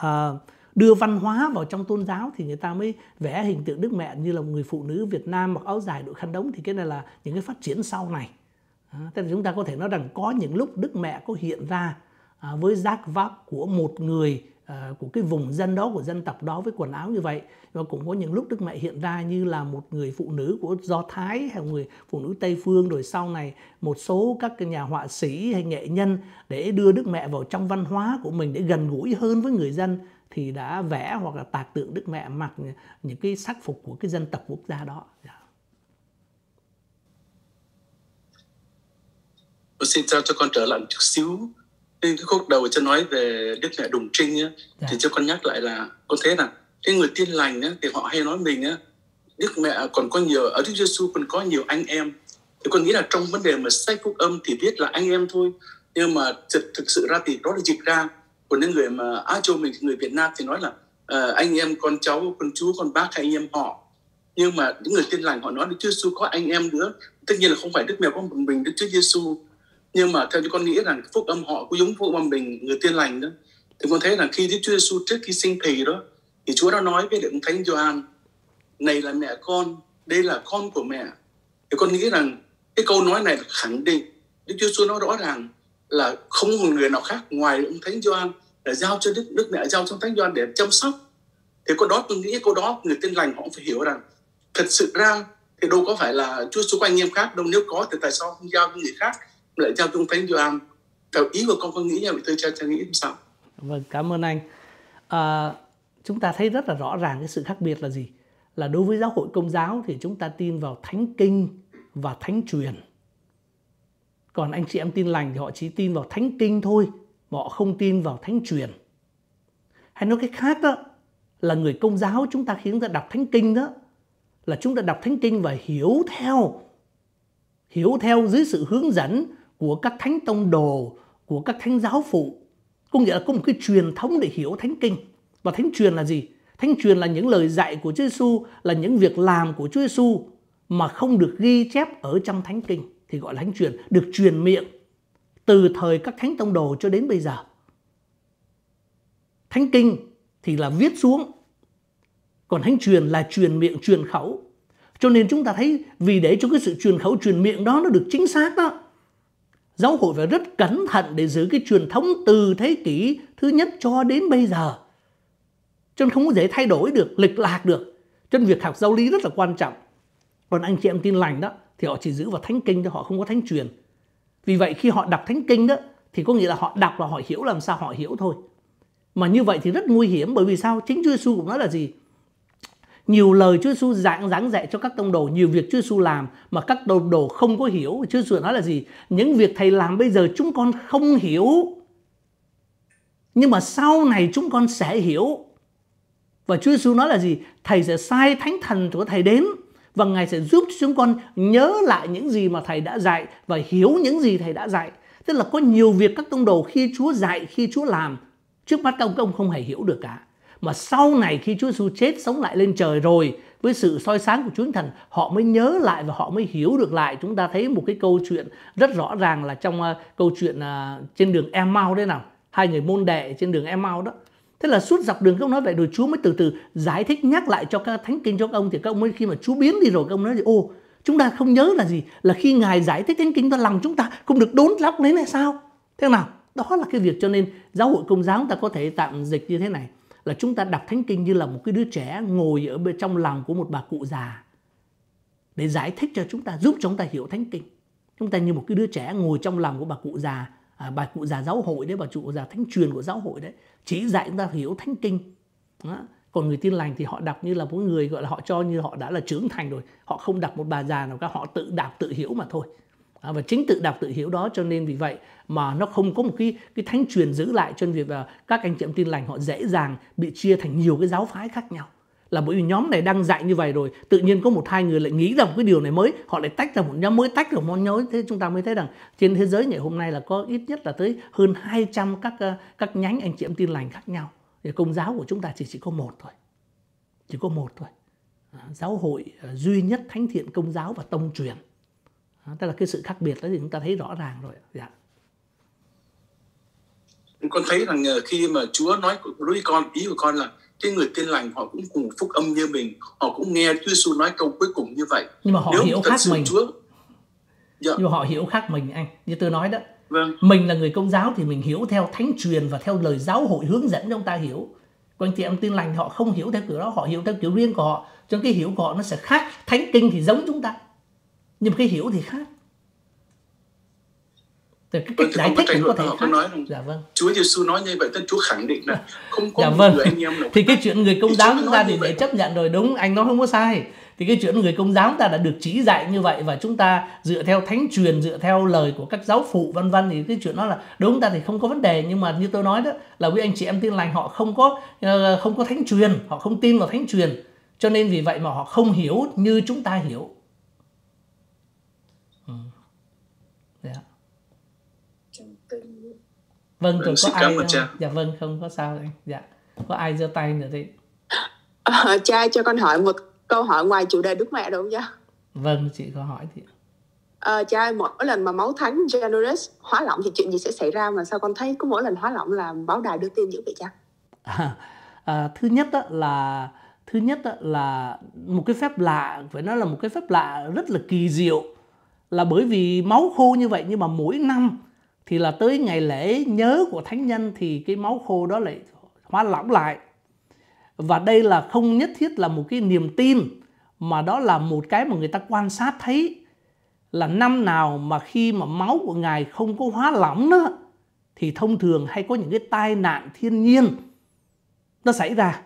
uh, đưa văn hóa vào trong tôn giáo thì người ta mới vẽ hình tượng đức mẹ như là một người phụ nữ Việt Nam mặc áo dài đội khăn đống thì cái này là những cái phát triển sau này à, là chúng ta có thể nói rằng có những lúc đức mẹ có hiện ra à, với giác vác của một người uh, của cái vùng dân đó của dân tộc đó với quần áo như vậy và cũng có những lúc đức mẹ hiện ra như là một người phụ nữ của do thái hay người phụ nữ tây phương rồi sau này một số các nhà họa sĩ hay nghệ nhân để đưa đức mẹ vào trong văn hóa của mình để gần gũi hơn với người dân thì đã vẽ hoặc là tạc tượng đức mẹ mặc những cái sắc phục của cái dân tộc quốc gia đó dạ. Tôi xin chào cho con trở lại một chút xíu nên cái khúc đầu cho nói về đức mẹ đồng trinh á, dạ. thì cho con nhắc lại là con thấy là cái người tin lành á, thì họ hay nói mình á, đức mẹ còn có nhiều ở ờ, đức giêsu còn có nhiều anh em thì con nghĩ là trong vấn đề mà sách phúc âm thì biết là anh em thôi nhưng mà thực, thực sự ra thì đó là dịch ra còn những người mà á châu mình người việt nam thì nói là uh, anh em con cháu con chú con bác hay anh em họ nhưng mà những người tin lành họ nói Đức Giêsu có anh em nữa tất nhiên là không phải Đức mẹ có một mình Đức Chúa Giêsu nhưng mà theo như con nghĩ là phúc âm họ cũng giống phúc âm mình người tiên lành đó thì con thấy là khi Đức Chúa Giêsu trước khi sinh thì đó thì Chúa đã nói với Đức Thánh Gioan này là mẹ con đây là con của mẹ thì con nghĩ rằng cái câu nói này khẳng định Đức Chúa Giêsu nói rõ ràng là không một người nào khác ngoài ông Thánh Gioan để giao cho Đức Đức Mẹ giao cho Thánh Gioan để chăm sóc thì con đó con nghĩ câu đó người tiên lành họ cũng phải hiểu rằng thật sự ra thì đâu có phải là Chúa Giêsu anh em khác đâu nếu có thì tại sao không giao cho người khác lại theo trung thánh Gioan theo ý của con con nghĩ như vậy tôi cho cho nghĩ sao vâng cảm ơn anh à, chúng ta thấy rất là rõ ràng cái sự khác biệt là gì là đối với giáo hội công giáo thì chúng ta tin vào thánh kinh và thánh truyền còn anh chị em tin lành thì họ chỉ tin vào thánh kinh thôi mà họ không tin vào thánh truyền hay nói cách khác đó là người công giáo chúng ta khiến chúng ta đọc thánh kinh đó là chúng ta đọc thánh kinh và hiểu theo hiểu theo dưới sự hướng dẫn của các thánh tông đồ, của các thánh giáo phụ. Cũng nghĩa là có một cái truyền thống để hiểu thánh kinh. Và thánh truyền là gì? Thánh truyền là những lời dạy của Chúa Giêsu, là những việc làm của Chúa Giêsu mà không được ghi chép ở trong thánh kinh thì gọi là thánh truyền, được truyền miệng từ thời các thánh tông đồ cho đến bây giờ. Thánh kinh thì là viết xuống, còn thánh truyền là truyền miệng, truyền khẩu. Cho nên chúng ta thấy vì để cho cái sự truyền khẩu, truyền miệng đó nó được chính xác đó giáo hội phải rất cẩn thận để giữ cái truyền thống từ thế kỷ thứ nhất cho đến bây giờ. Cho nên không có dễ thay đổi được, lịch lạc được. Cho nên việc học giáo lý rất là quan trọng. Còn anh chị em tin lành đó thì họ chỉ giữ vào thánh kinh cho họ không có thánh truyền. Vì vậy khi họ đọc thánh kinh đó thì có nghĩa là họ đọc và họ hiểu làm sao họ hiểu thôi. Mà như vậy thì rất nguy hiểm bởi vì sao? Chính Chúa Giêsu cũng nói là gì? nhiều lời Chúa Giêsu giảng giảng dạy cho các tông đồ, nhiều việc Chúa Giêsu làm mà các tông đồ không có hiểu. Chúa Giêsu nói là gì? Những việc thầy làm bây giờ chúng con không hiểu. Nhưng mà sau này chúng con sẽ hiểu. Và Chúa Giêsu nói là gì? Thầy sẽ sai thánh thần của thầy đến và ngài sẽ giúp cho chúng con nhớ lại những gì mà thầy đã dạy và hiểu những gì thầy đã dạy. Tức là có nhiều việc các tông đồ khi Chúa dạy, khi Chúa làm, trước mắt các ông, các ông không hề hiểu được cả mà sau này khi Chúa Giêsu chết sống lại lên trời rồi với sự soi sáng của Chúa Thánh Thần họ mới nhớ lại và họ mới hiểu được lại chúng ta thấy một cái câu chuyện rất rõ ràng là trong uh, câu chuyện uh, trên đường Emmaus đấy nào hai người môn đệ trên đường Emmaus đó thế là suốt dọc đường các ông nói vậy rồi Chúa mới từ từ giải thích nhắc lại cho các thánh kinh cho các ông thì các ông mới khi mà Chúa biến đi rồi các ông nói gì ô chúng ta không nhớ là gì là khi ngài giải thích thánh kinh cho lòng chúng ta cũng được đốn lóc lên này sao thế nào đó là cái việc cho nên giáo hội công giáo chúng ta có thể tạm dịch như thế này là chúng ta đọc thánh kinh như là một cái đứa trẻ ngồi ở bên trong lòng của một bà cụ già để giải thích cho chúng ta giúp chúng ta hiểu thánh kinh chúng ta như một cái đứa trẻ ngồi trong lòng của bà cụ già à, bà cụ già giáo hội đấy bà cụ già thánh truyền của giáo hội đấy chỉ dạy chúng ta hiểu thánh kinh đó. còn người tin lành thì họ đọc như là một người gọi là họ cho như họ đã là trưởng thành rồi họ không đọc một bà già nào cả họ tự đọc tự hiểu mà thôi À, và chính tự đọc tự hiểu đó cho nên vì vậy mà nó không có một cái cái thánh truyền giữ lại cho nên việc là các anh chị em tin lành họ dễ dàng bị chia thành nhiều cái giáo phái khác nhau là bởi vì nhóm này đang dạy như vậy rồi tự nhiên có một hai người lại nghĩ rằng cái điều này mới họ lại tách ra một nhóm mới tách ra một nhóm thế chúng ta mới thấy rằng trên thế giới ngày hôm nay là có ít nhất là tới hơn 200 các à, các nhánh anh chị em tin lành khác nhau thì công giáo của chúng ta chỉ chỉ có một thôi chỉ có một thôi à, giáo hội duy nhất thánh thiện công giáo và tông truyền tức là cái sự khác biệt đó thì chúng ta thấy rõ ràng rồi dạ con thấy rằng ờ, khi mà Chúa nói đối với con ý của con là cái người tin lành họ cũng cùng phúc âm như mình họ cũng nghe Chúa Giêsu nói câu cuối cùng như vậy nhưng mà họ Nếu hiểu khác mình Chúa dạ. nhưng mà họ hiểu khác mình anh như tôi nói đó vâng. mình là người công giáo thì mình hiểu theo thánh truyền và theo lời giáo hội hướng dẫn chúng ta hiểu còn chị em tin lành họ không hiểu theo kiểu đó họ hiểu theo kiểu riêng của họ cho cái hiểu của họ nó sẽ khác thánh kinh thì giống chúng ta nhưng mà cái hiểu thì khác từ cái cách vâng, giải thích cũng có thể khác. Có nói rằng, dạ vâng. Chúa Giêsu nói như vậy, tức Chúa khẳng định là không có dạ vâng. người anh em nào. Thì cái chuyện người công giáo chúng ta thì để chấp nhận rồi đúng, anh nói không có sai. Thì cái chuyện người công giáo ta đã được chỉ dạy như vậy và chúng ta dựa theo thánh truyền, dựa theo lời của các giáo phụ vân vân thì cái chuyện đó là đúng ta thì không có vấn đề nhưng mà như tôi nói đó là quý anh chị em tin lành họ không có ờ, không có thánh truyền, họ không tin vào thánh truyền. Cho nên vì vậy mà họ không hiểu như chúng ta hiểu vâng rồi vâng, có ai không? Ờ, dạ vâng không có sao đây. dạ có ai giơ tay nữa thì à, cha cho con hỏi một câu hỏi ngoài chủ đề đức mẹ đúng không cha vâng chị có hỏi thì à, cha mỗi lần mà máu thánh generous hóa lỏng thì chuyện gì sẽ xảy ra mà sao con thấy cứ mỗi lần hóa lỏng là báo đài đưa tin dữ vậy cha à, à thứ nhất đó là thứ nhất đó là một cái phép lạ phải nói là một cái phép lạ rất là kỳ diệu là bởi vì máu khô như vậy nhưng mà mỗi năm thì là tới ngày lễ nhớ của thánh nhân thì cái máu khô đó lại hóa lỏng lại và đây là không nhất thiết là một cái niềm tin mà đó là một cái mà người ta quan sát thấy là năm nào mà khi mà máu của ngài không có hóa lỏng nữa thì thông thường hay có những cái tai nạn thiên nhiên nó xảy ra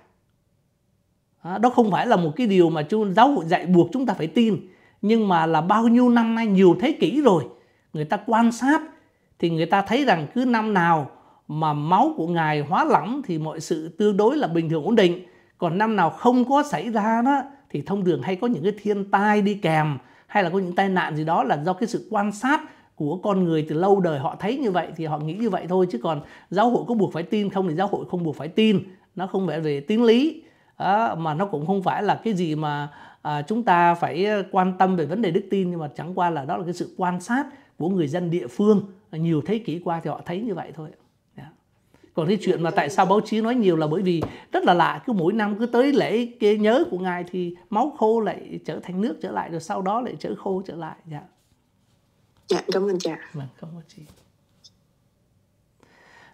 đó không phải là một cái điều mà giáo hội dạy buộc chúng ta phải tin nhưng mà là bao nhiêu năm nay nhiều thế kỷ rồi người ta quan sát thì người ta thấy rằng cứ năm nào mà máu của ngài hóa lỏng thì mọi sự tương đối là bình thường ổn định còn năm nào không có xảy ra đó thì thông thường hay có những cái thiên tai đi kèm hay là có những tai nạn gì đó là do cái sự quan sát của con người từ lâu đời họ thấy như vậy thì họ nghĩ như vậy thôi chứ còn giáo hội có buộc phải tin không thì giáo hội không buộc phải tin nó không phải về tín lý à, mà nó cũng không phải là cái gì mà à, chúng ta phải quan tâm về vấn đề đức tin nhưng mà chẳng qua là đó là cái sự quan sát của người dân địa phương nhiều thế kỷ qua thì họ thấy như vậy thôi dạ. còn cái chuyện mà tại sao báo chí nói nhiều là bởi vì rất là lạ cứ mỗi năm cứ tới lễ cái nhớ của ngài thì máu khô lại trở thành nước trở lại rồi sau đó lại trở khô trở lại dạ dạ cảm ơn cha vâng không có gì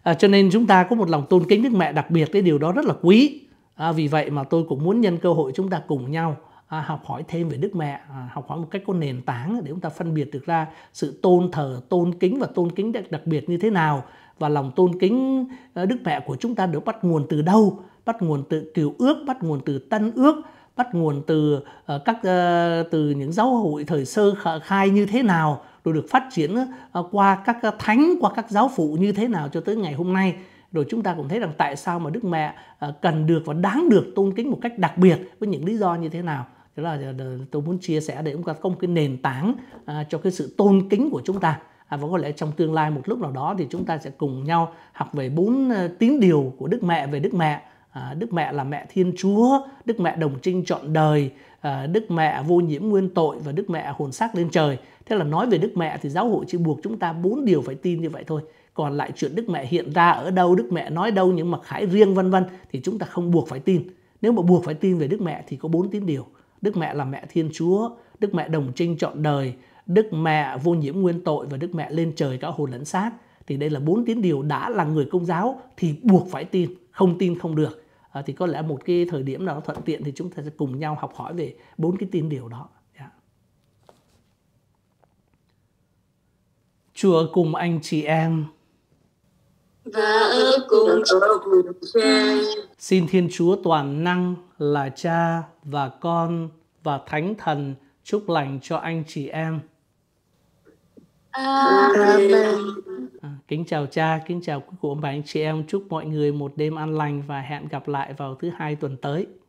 à, cho nên chúng ta có một lòng tôn kính đức mẹ đặc biệt cái điều đó rất là quý à, vì vậy mà tôi cũng muốn nhân cơ hội chúng ta cùng nhau à, học hỏi thêm về đức mẹ à, học hỏi một cách có nền tảng để chúng ta phân biệt được ra sự tôn thờ tôn kính và tôn kính đặc, đặc biệt như thế nào và lòng tôn kính à, đức mẹ của chúng ta được bắt nguồn từ đâu bắt nguồn từ cựu ước bắt nguồn từ tân ước bắt nguồn từ uh, các uh, từ những giáo hội thời sơ khai như thế nào rồi được phát triển uh, qua các uh, thánh qua các giáo phụ như thế nào cho tới ngày hôm nay rồi chúng ta cũng thấy rằng tại sao mà đức mẹ uh, cần được và đáng được tôn kính một cách đặc biệt với những lý do như thế nào thế là ờ, tôi muốn chia sẻ để chúng ta có một cái nền tảng à, cho cái sự tôn kính của chúng ta à, và có lẽ trong tương lai một lúc nào đó thì chúng ta sẽ cùng nhau học về bốn ờ, tín điều của đức mẹ về đức mẹ à, đức mẹ là mẹ thiên chúa đức mẹ đồng trinh trọn đời à, đức mẹ vô nhiễm nguyên tội và đức mẹ hồn xác lên trời thế là nói về đức mẹ thì giáo hội chỉ buộc chúng ta bốn điều phải tin như vậy thôi còn lại chuyện đức mẹ hiện ra ở đâu đức mẹ nói đâu những mặc khải riêng vân vân thì chúng ta không buộc phải tin nếu mà buộc phải tin về đức mẹ thì có bốn tín điều Đức mẹ là mẹ Thiên Chúa, Đức mẹ đồng trinh chọn đời, Đức mẹ vô nhiễm nguyên tội và Đức mẹ lên trời cả hồn lẫn xác. Thì đây là bốn tín điều đã là người công giáo thì buộc phải tin, không tin không được. À, thì có lẽ một cái thời điểm nào thuận tiện thì chúng ta sẽ cùng nhau học hỏi về bốn cái tín điều đó. Yeah. Dạ. Chúa cùng anh chị em và ở cùng cha. Xin Thiên Chúa toàn năng là Cha và Con và Thánh Thần chúc lành cho anh chị em. Amen. À, kính chào cha, kính chào quý cụ ông bà anh chị em. Chúc mọi người một đêm an lành và hẹn gặp lại vào thứ hai tuần tới.